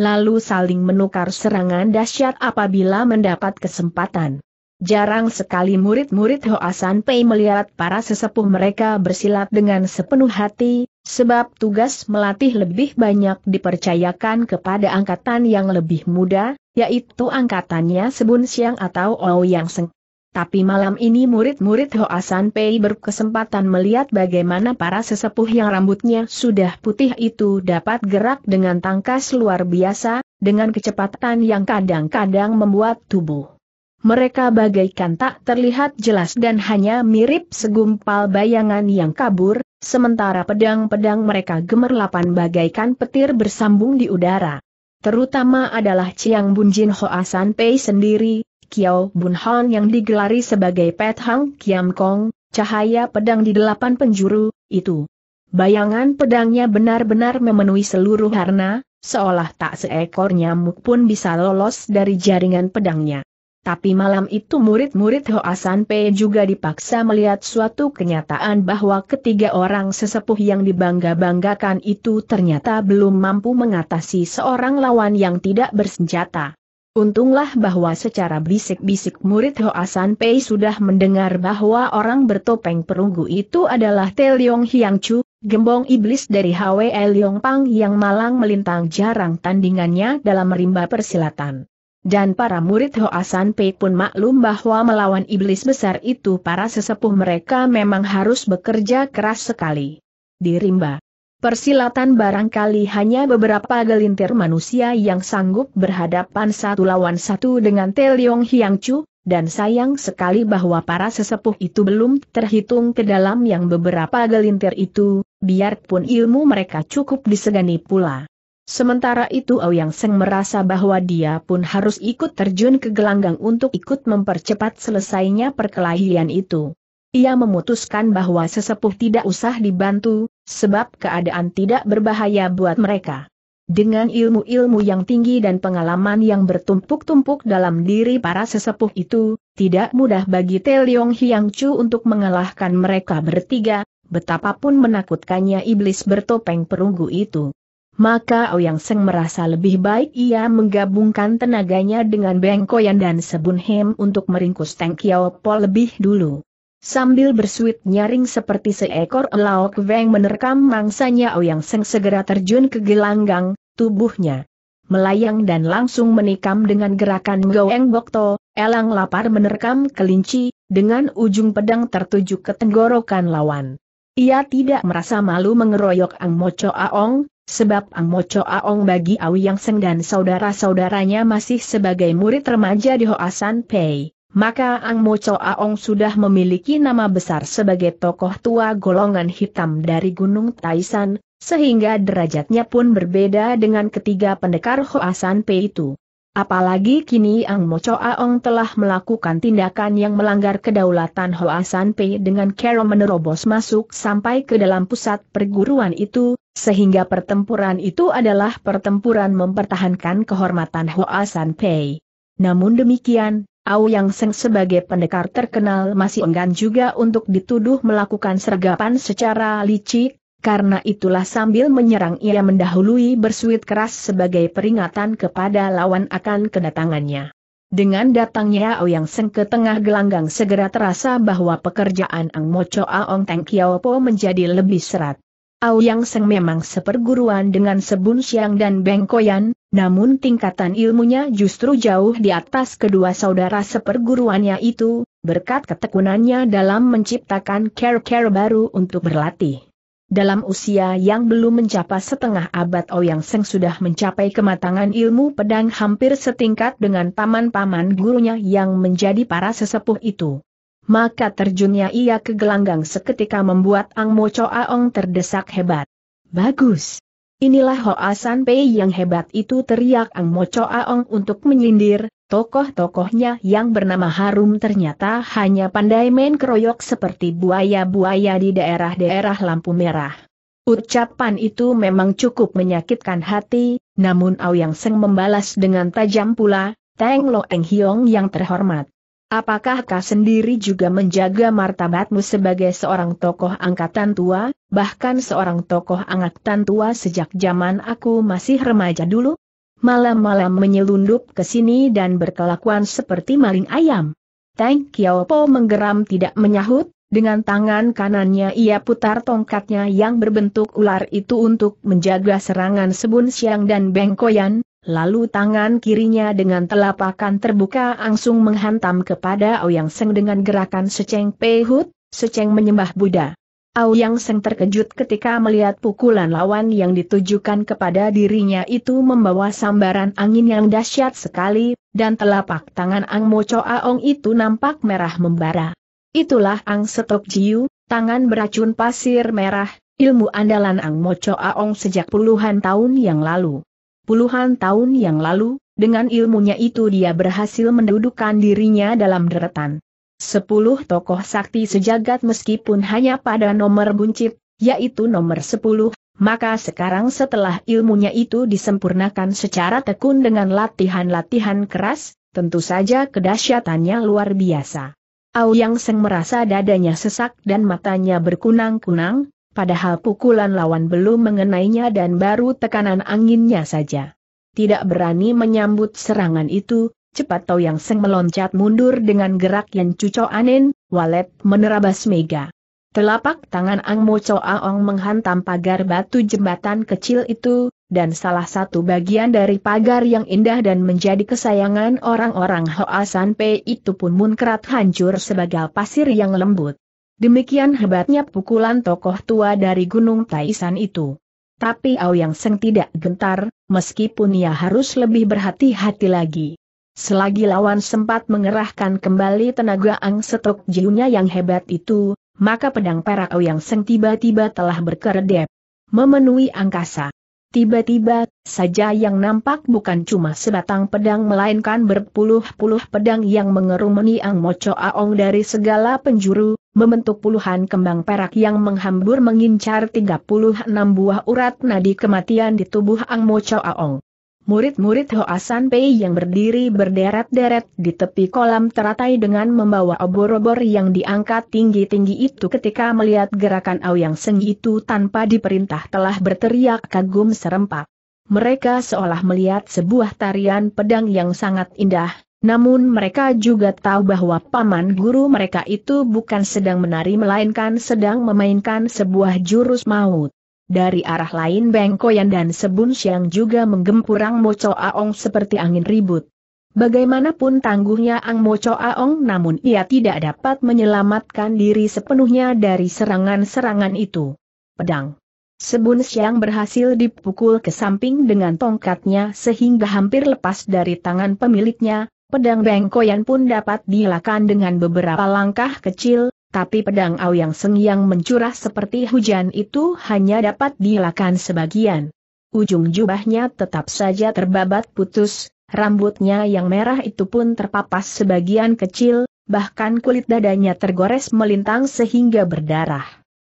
lalu saling menukar serangan dahsyat apabila mendapat kesempatan. Jarang sekali murid-murid Hoasan Pei melihat para sesepuh mereka bersilat dengan sepenuh hati, sebab tugas melatih lebih banyak dipercayakan kepada angkatan yang lebih muda, yaitu angkatannya Sebun Siang atau Ouyang Seng. Tapi malam ini murid-murid Hoasan Pei berkesempatan melihat bagaimana para sesepuh yang rambutnya sudah putih itu dapat gerak dengan tangkas luar biasa, dengan kecepatan yang kadang-kadang membuat tubuh. Mereka bagaikan tak terlihat jelas dan hanya mirip segumpal bayangan yang kabur, sementara pedang-pedang mereka gemerlapan bagaikan petir bersambung di udara. Terutama adalah Chiang Bunjin Hoasan Pei sendiri, Kiao Bun Han yang digelari sebagai Pet Hang Kiam Kong, cahaya pedang di delapan penjuru, itu. Bayangan pedangnya benar-benar memenuhi seluruh harna, seolah tak seekor nyamuk pun bisa lolos dari jaringan pedangnya. Tapi malam itu murid-murid Hoasan P juga dipaksa melihat suatu kenyataan bahwa ketiga orang sesepuh yang dibangga-banggakan itu ternyata belum mampu mengatasi seorang lawan yang tidak bersenjata. Untunglah bahwa secara bisik-bisik murid Hoasan Pei sudah mendengar bahwa orang bertopeng perunggu itu adalah Teliong Hiang Chu, gembong iblis dari Hwe Liong Pang yang malang melintang jarang tandingannya dalam rimba persilatan. Dan para murid Hoasan Pei pun maklum bahwa melawan iblis besar itu para sesepuh mereka memang harus bekerja keras sekali. Di rimba Persilatan barangkali hanya beberapa gelintir manusia yang sanggup berhadapan satu lawan satu dengan Teliong Hiang Chu, dan sayang sekali bahwa para sesepuh itu belum terhitung ke dalam yang beberapa gelintir itu, biarpun ilmu mereka cukup disegani pula. Sementara itu Yang Seng merasa bahwa dia pun harus ikut terjun ke gelanggang untuk ikut mempercepat selesainya perkelahian itu. Ia memutuskan bahwa sesepuh tidak usah dibantu, sebab keadaan tidak berbahaya buat mereka. Dengan ilmu-ilmu yang tinggi dan pengalaman yang bertumpuk-tumpuk dalam diri para sesepuh itu, tidak mudah bagi Teliong Hiang Chu untuk mengalahkan mereka bertiga, betapapun menakutkannya iblis bertopeng perunggu itu. Maka Ouyang Seng merasa lebih baik ia menggabungkan tenaganya dengan Bengkoyan dan Sebun Hem untuk meringkus Teng Kiao Po lebih dulu. Sambil bersuit nyaring seperti seekor elang, Weng menerkam mangsanya Ouyang Seng segera terjun ke gelanggang, tubuhnya melayang dan langsung menikam dengan gerakan Goeng Bokto, elang lapar menerkam kelinci, dengan ujung pedang tertuju ke tenggorokan lawan. Ia tidak merasa malu mengeroyok Ang Mocho Aong, sebab Ang Mocho Aong bagi Ao Yang Seng dan saudara-saudaranya masih sebagai murid remaja di Hoasan Pei maka Ang Mo Cho Aong sudah memiliki nama besar sebagai tokoh tua golongan hitam dari Gunung Taisan, sehingga derajatnya pun berbeda dengan ketiga pendekar Hoasan P itu. Apalagi kini Ang Mo Cho Aong telah melakukan tindakan yang melanggar kedaulatan Hoasan P dengan Carol menerobos masuk sampai ke dalam pusat perguruan itu, sehingga pertempuran itu adalah pertempuran mempertahankan kehormatan Hoasan P. Namun demikian, Au Yang Seng sebagai pendekar terkenal masih enggan juga untuk dituduh melakukan sergapan secara licik, karena itulah sambil menyerang ia mendahului bersuit keras sebagai peringatan kepada lawan akan kedatangannya. Dengan datangnya Ao Yang Seng ke tengah gelanggang segera terasa bahwa pekerjaan Ang Mo Cho Aong Teng Kiao Po menjadi lebih serat. Yang Seng memang seperguruan dengan Sebun Siang dan Beng Koyan, namun tingkatan ilmunya justru jauh di atas kedua saudara seperguruannya itu, berkat ketekunannya dalam menciptakan care-care baru untuk berlatih. Dalam usia yang belum mencapai setengah abad Yang Seng sudah mencapai kematangan ilmu pedang hampir setingkat dengan paman-paman gurunya yang menjadi para sesepuh itu maka terjunnya ia ke gelanggang seketika membuat Ang Mo Aong terdesak hebat. Bagus. Inilah Hoa San Pei yang hebat itu teriak Ang Mo Aong untuk menyindir, tokoh-tokohnya yang bernama Harum ternyata hanya pandai main keroyok seperti buaya-buaya di daerah-daerah lampu merah. Ucapan itu memang cukup menyakitkan hati, namun Ao Yang Seng membalas dengan tajam pula, Teng Lo Eng Hiong yang terhormat. Apakah kau sendiri juga menjaga martabatmu sebagai seorang tokoh angkatan tua, bahkan seorang tokoh angkatan tua sejak zaman aku masih remaja dulu? Malam-malam menyelundup ke sini dan berkelakuan seperti maling ayam. Tang Kiaopo menggeram tidak menyahut, dengan tangan kanannya ia putar tongkatnya yang berbentuk ular itu untuk menjaga serangan Sebun Siang dan Beng Koyan. Lalu tangan kirinya dengan telapakan terbuka langsung menghantam kepada Yang Seng dengan gerakan seceng pehut, seceng menyembah Buddha. Yang Seng terkejut ketika melihat pukulan lawan yang ditujukan kepada dirinya itu membawa sambaran angin yang dahsyat sekali, dan telapak tangan Ang Mo Mocho Aong itu nampak merah membara. Itulah Ang Setok Jiu, tangan beracun pasir merah, ilmu andalan Ang Mo Mocho Aong sejak puluhan tahun yang lalu. Puluhan tahun yang lalu, dengan ilmunya itu dia berhasil mendudukkan dirinya dalam deretan. Sepuluh tokoh sakti sejagat meskipun hanya pada nomor buncit, yaitu nomor sepuluh, maka sekarang setelah ilmunya itu disempurnakan secara tekun dengan latihan-latihan keras, tentu saja kedahsyatannya luar biasa. Aoyang Seng merasa dadanya sesak dan matanya berkunang-kunang, Padahal pukulan lawan belum mengenainya dan baru tekanan anginnya saja. Tidak berani menyambut serangan itu, cepat Tau Yang Seng meloncat mundur dengan gerak yang cucu anen, walet menerabas mega. Telapak tangan Ang Mo Cho Aong menghantam pagar batu jembatan kecil itu, dan salah satu bagian dari pagar yang indah dan menjadi kesayangan orang-orang Hoa San Pei itu pun munkrat hancur sebagai pasir yang lembut. Demikian hebatnya pukulan tokoh tua dari Gunung Taisan itu. Tapi yang Seng tidak gentar, meskipun ia harus lebih berhati-hati lagi. Selagi lawan sempat mengerahkan kembali tenaga Ang Setok Jiunya yang hebat itu, maka pedang perak yang Seng tiba-tiba telah berkeredep, memenuhi angkasa. Tiba-tiba, saja yang nampak bukan cuma sebatang pedang melainkan berpuluh-puluh pedang yang mengerumuni Ang Mocho Aong dari segala penjuru, membentuk puluhan kembang perak yang menghambur mengincar 36 buah urat nadi kematian di tubuh Ang Mo Chao Aong. Murid-murid Hoasan Pei yang berdiri berderet-deret di tepi kolam teratai dengan membawa obor-obor yang diangkat tinggi-tinggi itu ketika melihat gerakan yang Seng itu tanpa diperintah telah berteriak kagum serempak. Mereka seolah melihat sebuah tarian pedang yang sangat indah, namun mereka juga tahu bahwa paman guru mereka itu bukan sedang menari melainkan sedang memainkan sebuah jurus maut. Dari arah lain Beng Koyan dan Sebun Siang juga menggempurang Moco Aong seperti angin ribut. Bagaimanapun tangguhnya Ang Moco Aong namun ia tidak dapat menyelamatkan diri sepenuhnya dari serangan-serangan itu. Pedang. Sebun Siang berhasil dipukul ke samping dengan tongkatnya sehingga hampir lepas dari tangan pemiliknya, Pedang Bengkoyan pun dapat dihilangkan dengan beberapa langkah kecil, tapi pedang Aoyang Seng yang mencurah seperti hujan itu hanya dapat dihilangkan sebagian. Ujung jubahnya tetap saja terbabat putus, rambutnya yang merah itu pun terpapas sebagian kecil, bahkan kulit dadanya tergores melintang sehingga berdarah.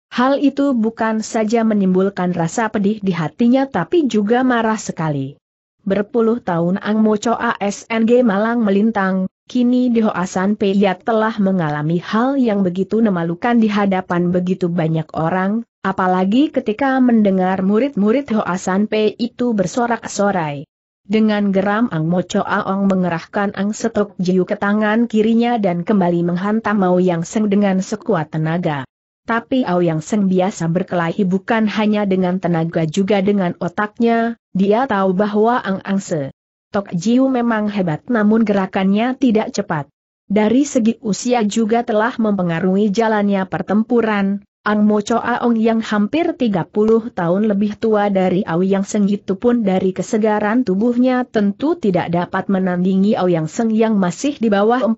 Hal itu bukan saja menimbulkan rasa pedih di hatinya tapi juga marah sekali. Berpuluh tahun Ang Moco ASNG malang melintang, kini di Hoasan Peyat telah mengalami hal yang begitu memalukan di hadapan begitu banyak orang, apalagi ketika mendengar murid-murid Hoasan Pe itu bersorak-sorai. Dengan geram Ang Moco Aong mengerahkan Ang Setok Jiu ke tangan kirinya dan kembali menghantam Mao Yang Seng dengan sekuat tenaga tapi Aoyang Seng biasa berkelahi bukan hanya dengan tenaga juga dengan otaknya, dia tahu bahwa Ang Ang Tok Jiu memang hebat namun gerakannya tidak cepat. Dari segi usia juga telah mempengaruhi jalannya pertempuran, Ang Mo Choa Ong yang hampir 30 tahun lebih tua dari Aoyang Seng itu pun dari kesegaran tubuhnya tentu tidak dapat menandingi Aoyang Seng yang masih di bawah 45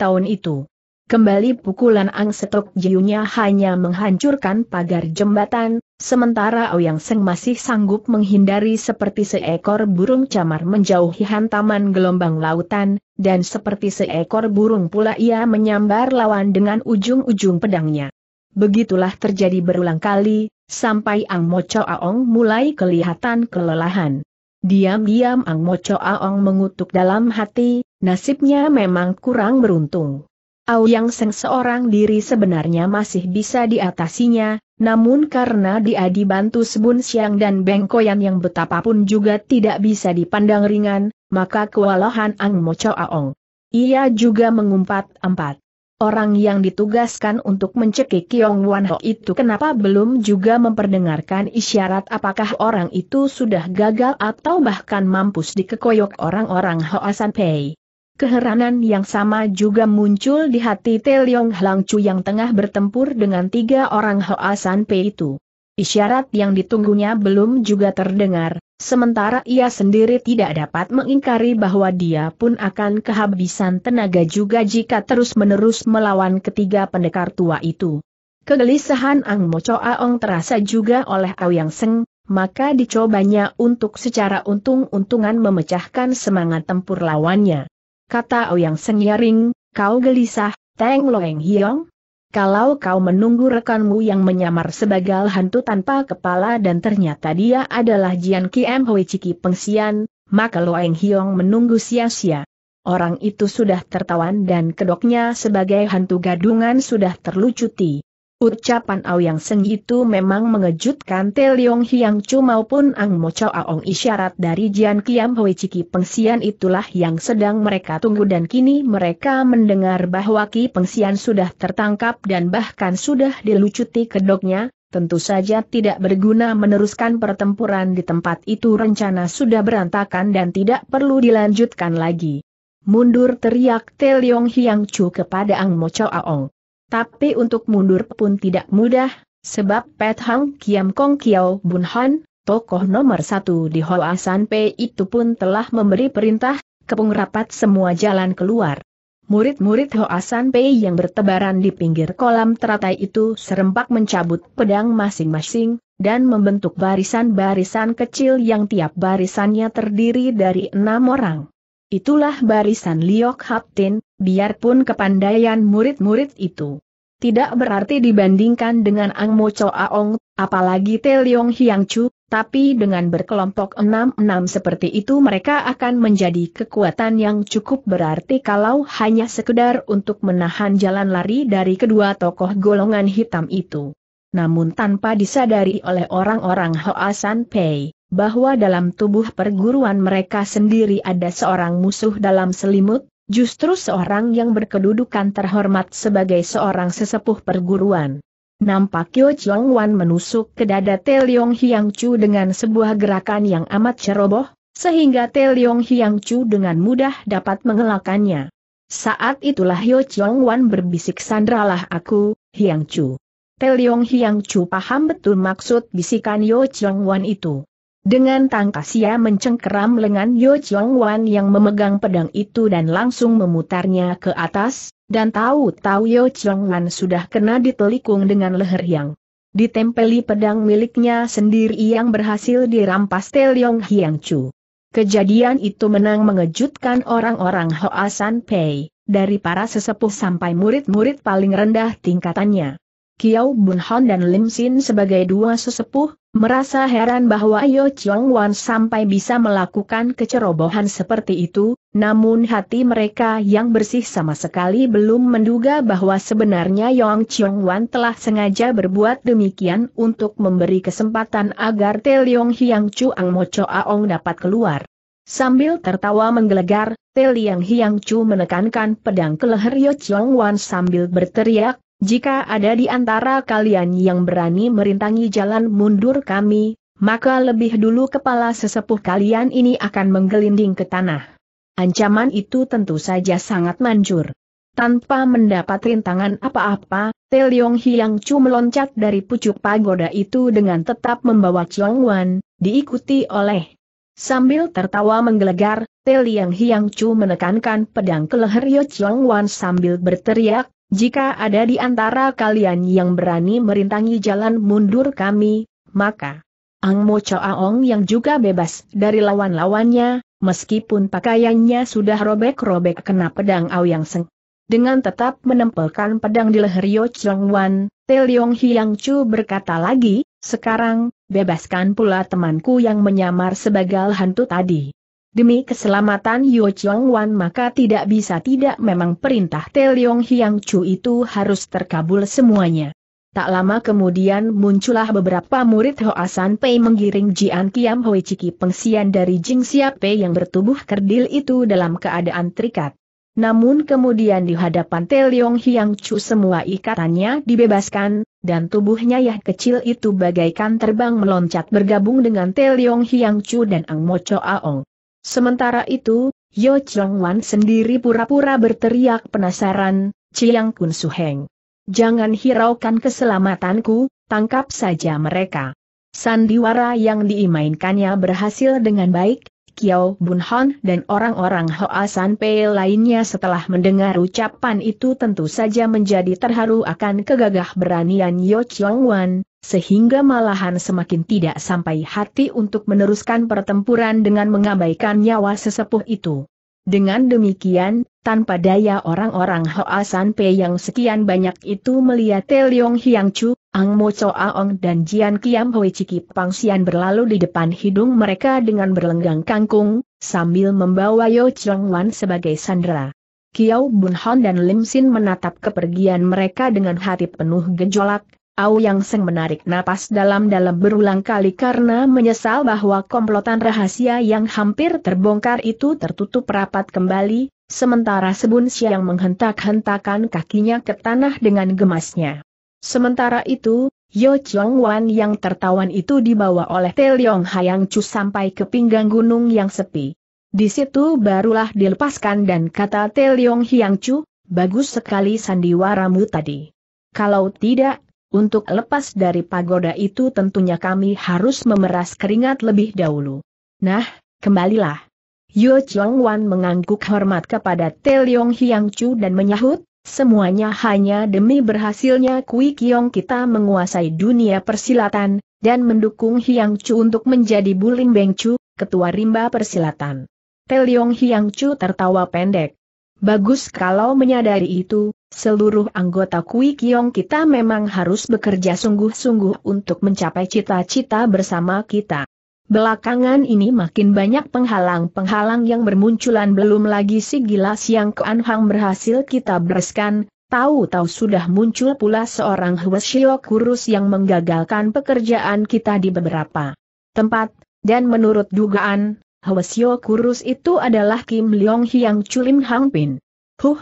tahun itu. Kembali pukulan Ang Setok Jiunya hanya menghancurkan pagar jembatan, sementara Ouyang Seng masih sanggup menghindari seperti seekor burung camar menjauhi hantaman gelombang lautan, dan seperti seekor burung pula ia menyambar lawan dengan ujung-ujung pedangnya. Begitulah terjadi berulang kali, sampai Ang Mocho Aong mulai kelihatan kelelahan. Diam-diam Ang Mocho Aong mengutuk dalam hati, nasibnya memang kurang beruntung. Auyang Seng seorang diri sebenarnya masih bisa diatasinya, namun karena dia dibantu Sebun Siang dan Bengkoyan yang betapapun juga tidak bisa dipandang ringan, maka kewalahan Ang Mo Aong. Ia juga mengumpat empat. Orang yang ditugaskan untuk mencekik Kiong Wan Ho itu kenapa belum juga memperdengarkan isyarat apakah orang itu sudah gagal atau bahkan mampus dikekoyok orang-orang Hoasan Pei. Keheranan yang sama juga muncul di hati Teliong Hlang Chu yang tengah bertempur dengan tiga orang Hoa San Pei itu. Isyarat yang ditunggunya belum juga terdengar, sementara ia sendiri tidak dapat mengingkari bahwa dia pun akan kehabisan tenaga juga jika terus-menerus melawan ketiga pendekar tua itu. Kegelisahan Ang Mo Aong terasa juga oleh Yang Seng, maka dicobanya untuk secara untung-untungan memecahkan semangat tempur lawannya. Kata Oyang Senyaring, kau gelisah, Teng Loeng Hiong? Kalau kau menunggu rekanmu yang menyamar sebagai hantu tanpa kepala dan ternyata dia adalah Jian Kiem Hoi Ciki Pengsian, maka Loeng Hiong menunggu sia-sia. Orang itu sudah tertawan dan kedoknya sebagai hantu gadungan sudah terlucuti. Ucapan yang Seng itu memang mengejutkan Te Leong Hiang Chu maupun Ang Mo Chao Aong isyarat dari Jian Kiam Hoi Ciki Pengsian itulah yang sedang mereka tunggu dan kini mereka mendengar bahwa Ki Pengsian sudah tertangkap dan bahkan sudah dilucuti kedoknya, tentu saja tidak berguna meneruskan pertempuran di tempat itu rencana sudah berantakan dan tidak perlu dilanjutkan lagi. Mundur teriak Te Leong Hiang Chu kepada Ang Mo Chao Aong. Tapi untuk mundur pun tidak mudah, sebab Pet Hang Kiam Kong Kiao Bun Han, tokoh nomor satu di Hoa San Pei itu pun telah memberi perintah, kepung rapat semua jalan keluar. Murid-murid Hoa San Pei yang bertebaran di pinggir kolam teratai itu serempak mencabut pedang masing-masing, dan membentuk barisan-barisan kecil yang tiap barisannya terdiri dari enam orang. Itulah barisan Liok Haptin, biarpun kepandaian murid-murid itu. Tidak berarti dibandingkan dengan Ang Mo Cho Aong, apalagi Te Leong Hiang Chu, tapi dengan berkelompok enam-enam seperti itu mereka akan menjadi kekuatan yang cukup berarti kalau hanya sekedar untuk menahan jalan lari dari kedua tokoh golongan hitam itu. Namun tanpa disadari oleh orang-orang Hoasan Pei, bahwa dalam tubuh perguruan mereka sendiri ada seorang musuh dalam selimut, Justru seorang yang berkedudukan terhormat sebagai seorang sesepuh perguruan. Nampak Kyo Chong Wan menusuk ke dada Te Leong Hiang Chu dengan sebuah gerakan yang amat ceroboh, sehingga Te Leong Hiang Chu dengan mudah dapat mengelakannya. Saat itulah Yo Chong Wan berbisik sandralah aku, Hiang Chu. Te Leong Hiang Chu paham betul maksud bisikan Yo Chong Wan itu. Dengan tangkas ia mencengkeram lengan Yo Chong Wan yang memegang pedang itu dan langsung memutarnya ke atas, dan tahu-tahu Yo Chong Wan sudah kena ditelikung dengan leher yang ditempeli pedang miliknya sendiri yang berhasil dirampas Teliong Hiang Chu. Kejadian itu menang mengejutkan orang-orang Hoa San Pei, dari para sesepuh sampai murid-murid paling rendah tingkatannya. Kiao Hon dan Lim Sin sebagai dua sesepuh, merasa heran bahwa Yo Chong Wan sampai bisa melakukan kecerobohan seperti itu, namun hati mereka yang bersih sama sekali belum menduga bahwa sebenarnya Yong Chong Wan telah sengaja berbuat demikian untuk memberi kesempatan agar Te Leong Hiang Chuang Mo Cho Aong dapat keluar. Sambil tertawa menggelegar, Te Liang Hiang Chu menekankan pedang ke leher Yo Chong Wan sambil berteriak, jika ada di antara kalian yang berani merintangi jalan mundur kami, maka lebih dulu kepala sesepuh kalian ini akan menggelinding ke tanah. Ancaman itu tentu saja sangat manjur. Tanpa mendapat rintangan apa-apa, Te Teliong Hiang Chu meloncat dari pucuk pagoda itu dengan tetap membawa Chiong Wan, diikuti oleh. Sambil tertawa menggelegar, Te Liang Hiang Chu menekankan pedang ke leher Yo Chiong Wan sambil berteriak, jika ada di antara kalian yang berani merintangi jalan mundur kami, maka Ang Mo Aong yang juga bebas dari lawan-lawannya, meskipun pakaiannya sudah robek-robek kena pedang Yang Seng. Dengan tetap menempelkan pedang di leher Yo Chong Wan, Leong Hiang Chu berkata lagi, sekarang, bebaskan pula temanku yang menyamar sebagai hantu tadi. Demi keselamatan Yu Chong Wan maka tidak bisa tidak memang perintah Te Leong Hiang Chu itu harus terkabul semuanya. Tak lama kemudian muncullah beberapa murid Hoasan Pei menggiring Jian Kiam Hoi Ciki pengsian dari Jing Pei yang bertubuh kerdil itu dalam keadaan terikat. Namun kemudian di hadapan Te Leong Hiang Chu semua ikatannya dibebaskan, dan tubuhnya yang kecil itu bagaikan terbang meloncat bergabung dengan Te Leong Hiang Chu dan Ang Mo Cho Aong. Sementara itu, Yo Chong Wan sendiri pura-pura berteriak penasaran, Chiang Kun Su Heng, Jangan hiraukan keselamatanku, tangkap saja mereka. Sandiwara yang diimainkannya berhasil dengan baik, Kiao Bun Hon dan orang-orang Hoa San Pei lainnya setelah mendengar ucapan itu tentu saja menjadi terharu akan kegagah beranian Yo Chong Wan, sehingga malahan semakin tidak sampai hati untuk meneruskan pertempuran dengan mengabaikan nyawa sesepuh itu. Dengan demikian, tanpa daya orang-orang Hoa San Pei yang sekian banyak itu melihat Leong Hiang Chu, Ang Mo Cho Aong dan Jian Kiam Hoi Chiki Pang Sian berlalu di depan hidung mereka dengan berlenggang kangkung, sambil membawa Yo Chong Wan sebagai sandera. Kiao Bun Hon dan Lim Sin menatap kepergian mereka dengan hati penuh gejolak, Au Yang Seng menarik napas dalam-dalam berulang kali karena menyesal bahwa komplotan rahasia yang hampir terbongkar itu tertutup rapat kembali, sementara Sebun Siang menghentak-hentakan kakinya ke tanah dengan gemasnya. Sementara itu, Yo Chong Wan yang tertawan itu dibawa oleh Te Leong Hayang Chu sampai ke pinggang gunung yang sepi. Di situ barulah dilepaskan dan kata Te Leong Hyang Chu, bagus sekali sandiwaramu tadi. Kalau tidak, untuk lepas dari pagoda itu tentunya kami harus memeras keringat lebih dahulu. Nah, kembalilah. Yu Chong Wan mengangguk hormat kepada Te Leong Hiang Chu dan menyahut, semuanya hanya demi berhasilnya Kui Kiong kita menguasai dunia persilatan, dan mendukung Hiang Chu untuk menjadi Bulim Beng Chu, ketua rimba persilatan. Te Leong Hiang Chu tertawa pendek. Bagus kalau menyadari itu, Seluruh anggota Kui Kiong kita memang harus bekerja sungguh-sungguh untuk mencapai cita-cita bersama kita. Belakangan ini makin banyak penghalang-penghalang yang bermunculan belum lagi si gilas yang Keanhang berhasil kita bereskan, tahu-tahu sudah muncul pula seorang Hweshio Kurus yang menggagalkan pekerjaan kita di beberapa tempat, dan menurut dugaan, Hweshio Kurus itu adalah Kim Leong Hyang Chulim Hang Pin. Huh,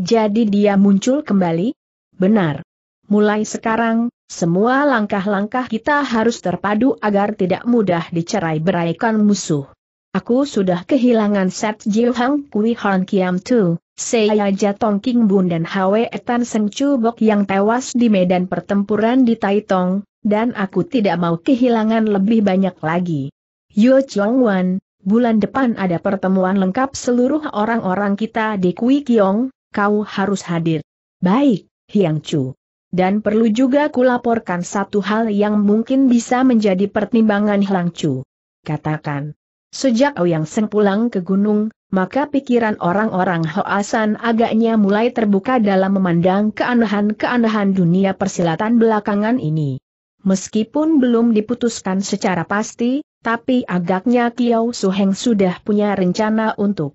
jadi dia muncul kembali? Benar. Mulai sekarang, semua langkah-langkah kita harus terpadu agar tidak mudah dicerai beraikan musuh. Aku sudah kehilangan Set Jiuhang, Kui Han Kiam Tu, Seiya Jatong King Bun dan Hwe Etan Seng Chu Bok yang tewas di medan pertempuran di Taitong, dan aku tidak mau kehilangan lebih banyak lagi. Yo Chong Wan, bulan depan ada pertemuan lengkap seluruh orang-orang kita di Kui Kiong, kau harus hadir. Baik, Hiang Chu. Dan perlu juga kulaporkan satu hal yang mungkin bisa menjadi pertimbangan Hiang Chu. Katakan. Sejak Ouyang Seng pulang ke gunung, maka pikiran orang-orang Hoasan agaknya mulai terbuka dalam memandang keanehan-keanehan dunia persilatan belakangan ini. Meskipun belum diputuskan secara pasti, tapi agaknya Kiao Suheng sudah punya rencana untuk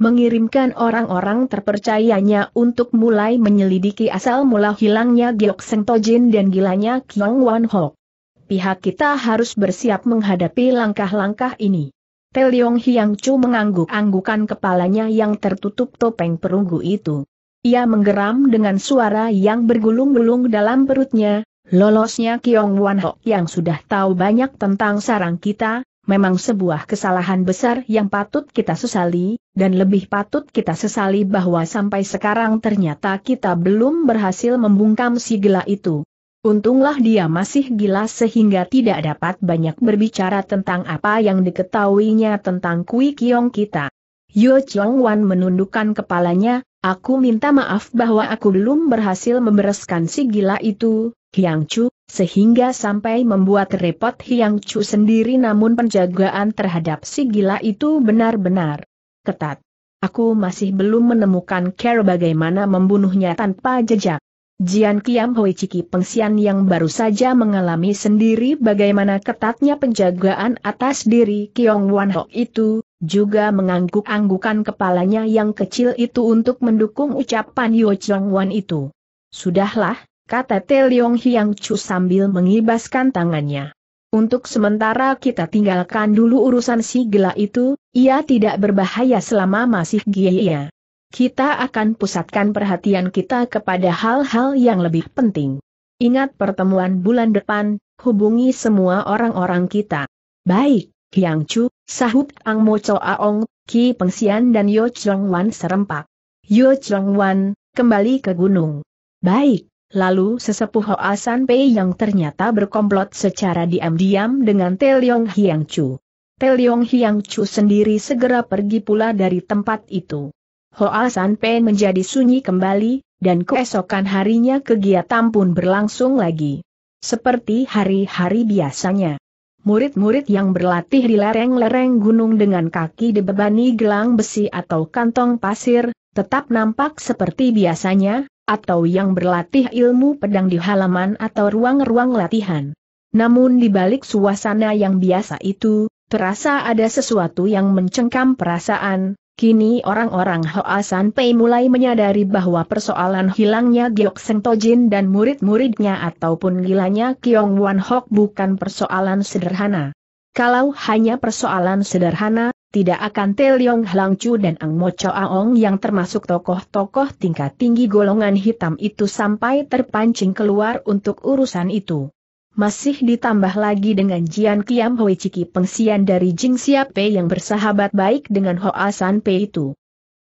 mengirimkan orang-orang terpercayanya untuk mulai menyelidiki asal mula hilangnya Giok Seng Tojin dan gilanya Kiong Wan Ho. Pihak kita harus bersiap menghadapi langkah-langkah ini. Teliong Hyang Chu mengangguk-anggukan kepalanya yang tertutup topeng perunggu itu. Ia menggeram dengan suara yang bergulung-gulung dalam perutnya, lolosnya Kiong Wan Ho yang sudah tahu banyak tentang sarang kita, memang sebuah kesalahan besar yang patut kita sesali, dan lebih patut kita sesali bahwa sampai sekarang ternyata kita belum berhasil membungkam si gila itu. Untunglah dia masih gila sehingga tidak dapat banyak berbicara tentang apa yang diketahuinya tentang Kui Kiong kita. Yo Chong Wan menundukkan kepalanya, aku minta maaf bahwa aku belum berhasil membereskan si gila itu, Hyang Chu, sehingga sampai membuat repot Hiang Chu sendiri namun penjagaan terhadap si gila itu benar-benar ketat. Aku masih belum menemukan cara bagaimana membunuhnya tanpa jejak. Jian Kiam Hoi Ciki Pengsian yang baru saja mengalami sendiri bagaimana ketatnya penjagaan atas diri Kiong Wan Ho itu, juga mengangguk-anggukan kepalanya yang kecil itu untuk mendukung ucapan Yo Chiang Wan itu. Sudahlah, kata Teliong Hiang Chu sambil mengibaskan tangannya. Untuk sementara kita tinggalkan dulu urusan si gila itu, ia tidak berbahaya selama masih giya. Kita akan pusatkan perhatian kita kepada hal-hal yang lebih penting. Ingat pertemuan bulan depan, hubungi semua orang-orang kita. Baik, Hiang Chu, sahut Ang Mo Cho Aong, Ki Pengsian dan Yo Chong Wan serempak. Yo Chong Wan, kembali ke gunung. Baik. Lalu sesepuh Hoa San Pei yang ternyata berkomplot secara diam-diam dengan Teliong Hiang Chu. Teliong Hiang Chu sendiri segera pergi pula dari tempat itu. Hoa San Pei menjadi sunyi kembali, dan keesokan harinya kegiatan pun berlangsung lagi. Seperti hari-hari biasanya. Murid-murid yang berlatih di lereng-lereng gunung dengan kaki dibebani gelang besi atau kantong pasir, tetap nampak seperti biasanya, atau yang berlatih ilmu pedang di halaman atau ruang-ruang latihan. Namun di balik suasana yang biasa itu, terasa ada sesuatu yang mencengkam perasaan, kini orang-orang Hoa San Pei mulai menyadari bahwa persoalan hilangnya Giok Sentojin dan murid-muridnya ataupun gilanya Kiong Wan Hok bukan persoalan sederhana. Kalau hanya persoalan sederhana, tidak akan Teliong Chu dan Ang Mo Aong yang termasuk tokoh-tokoh tingkat tinggi golongan hitam itu sampai terpancing keluar untuk urusan itu. Masih ditambah lagi dengan Jian Kiam Hoi Ciki pengsian dari Jing Pei yang bersahabat baik dengan Hoa San Pe itu.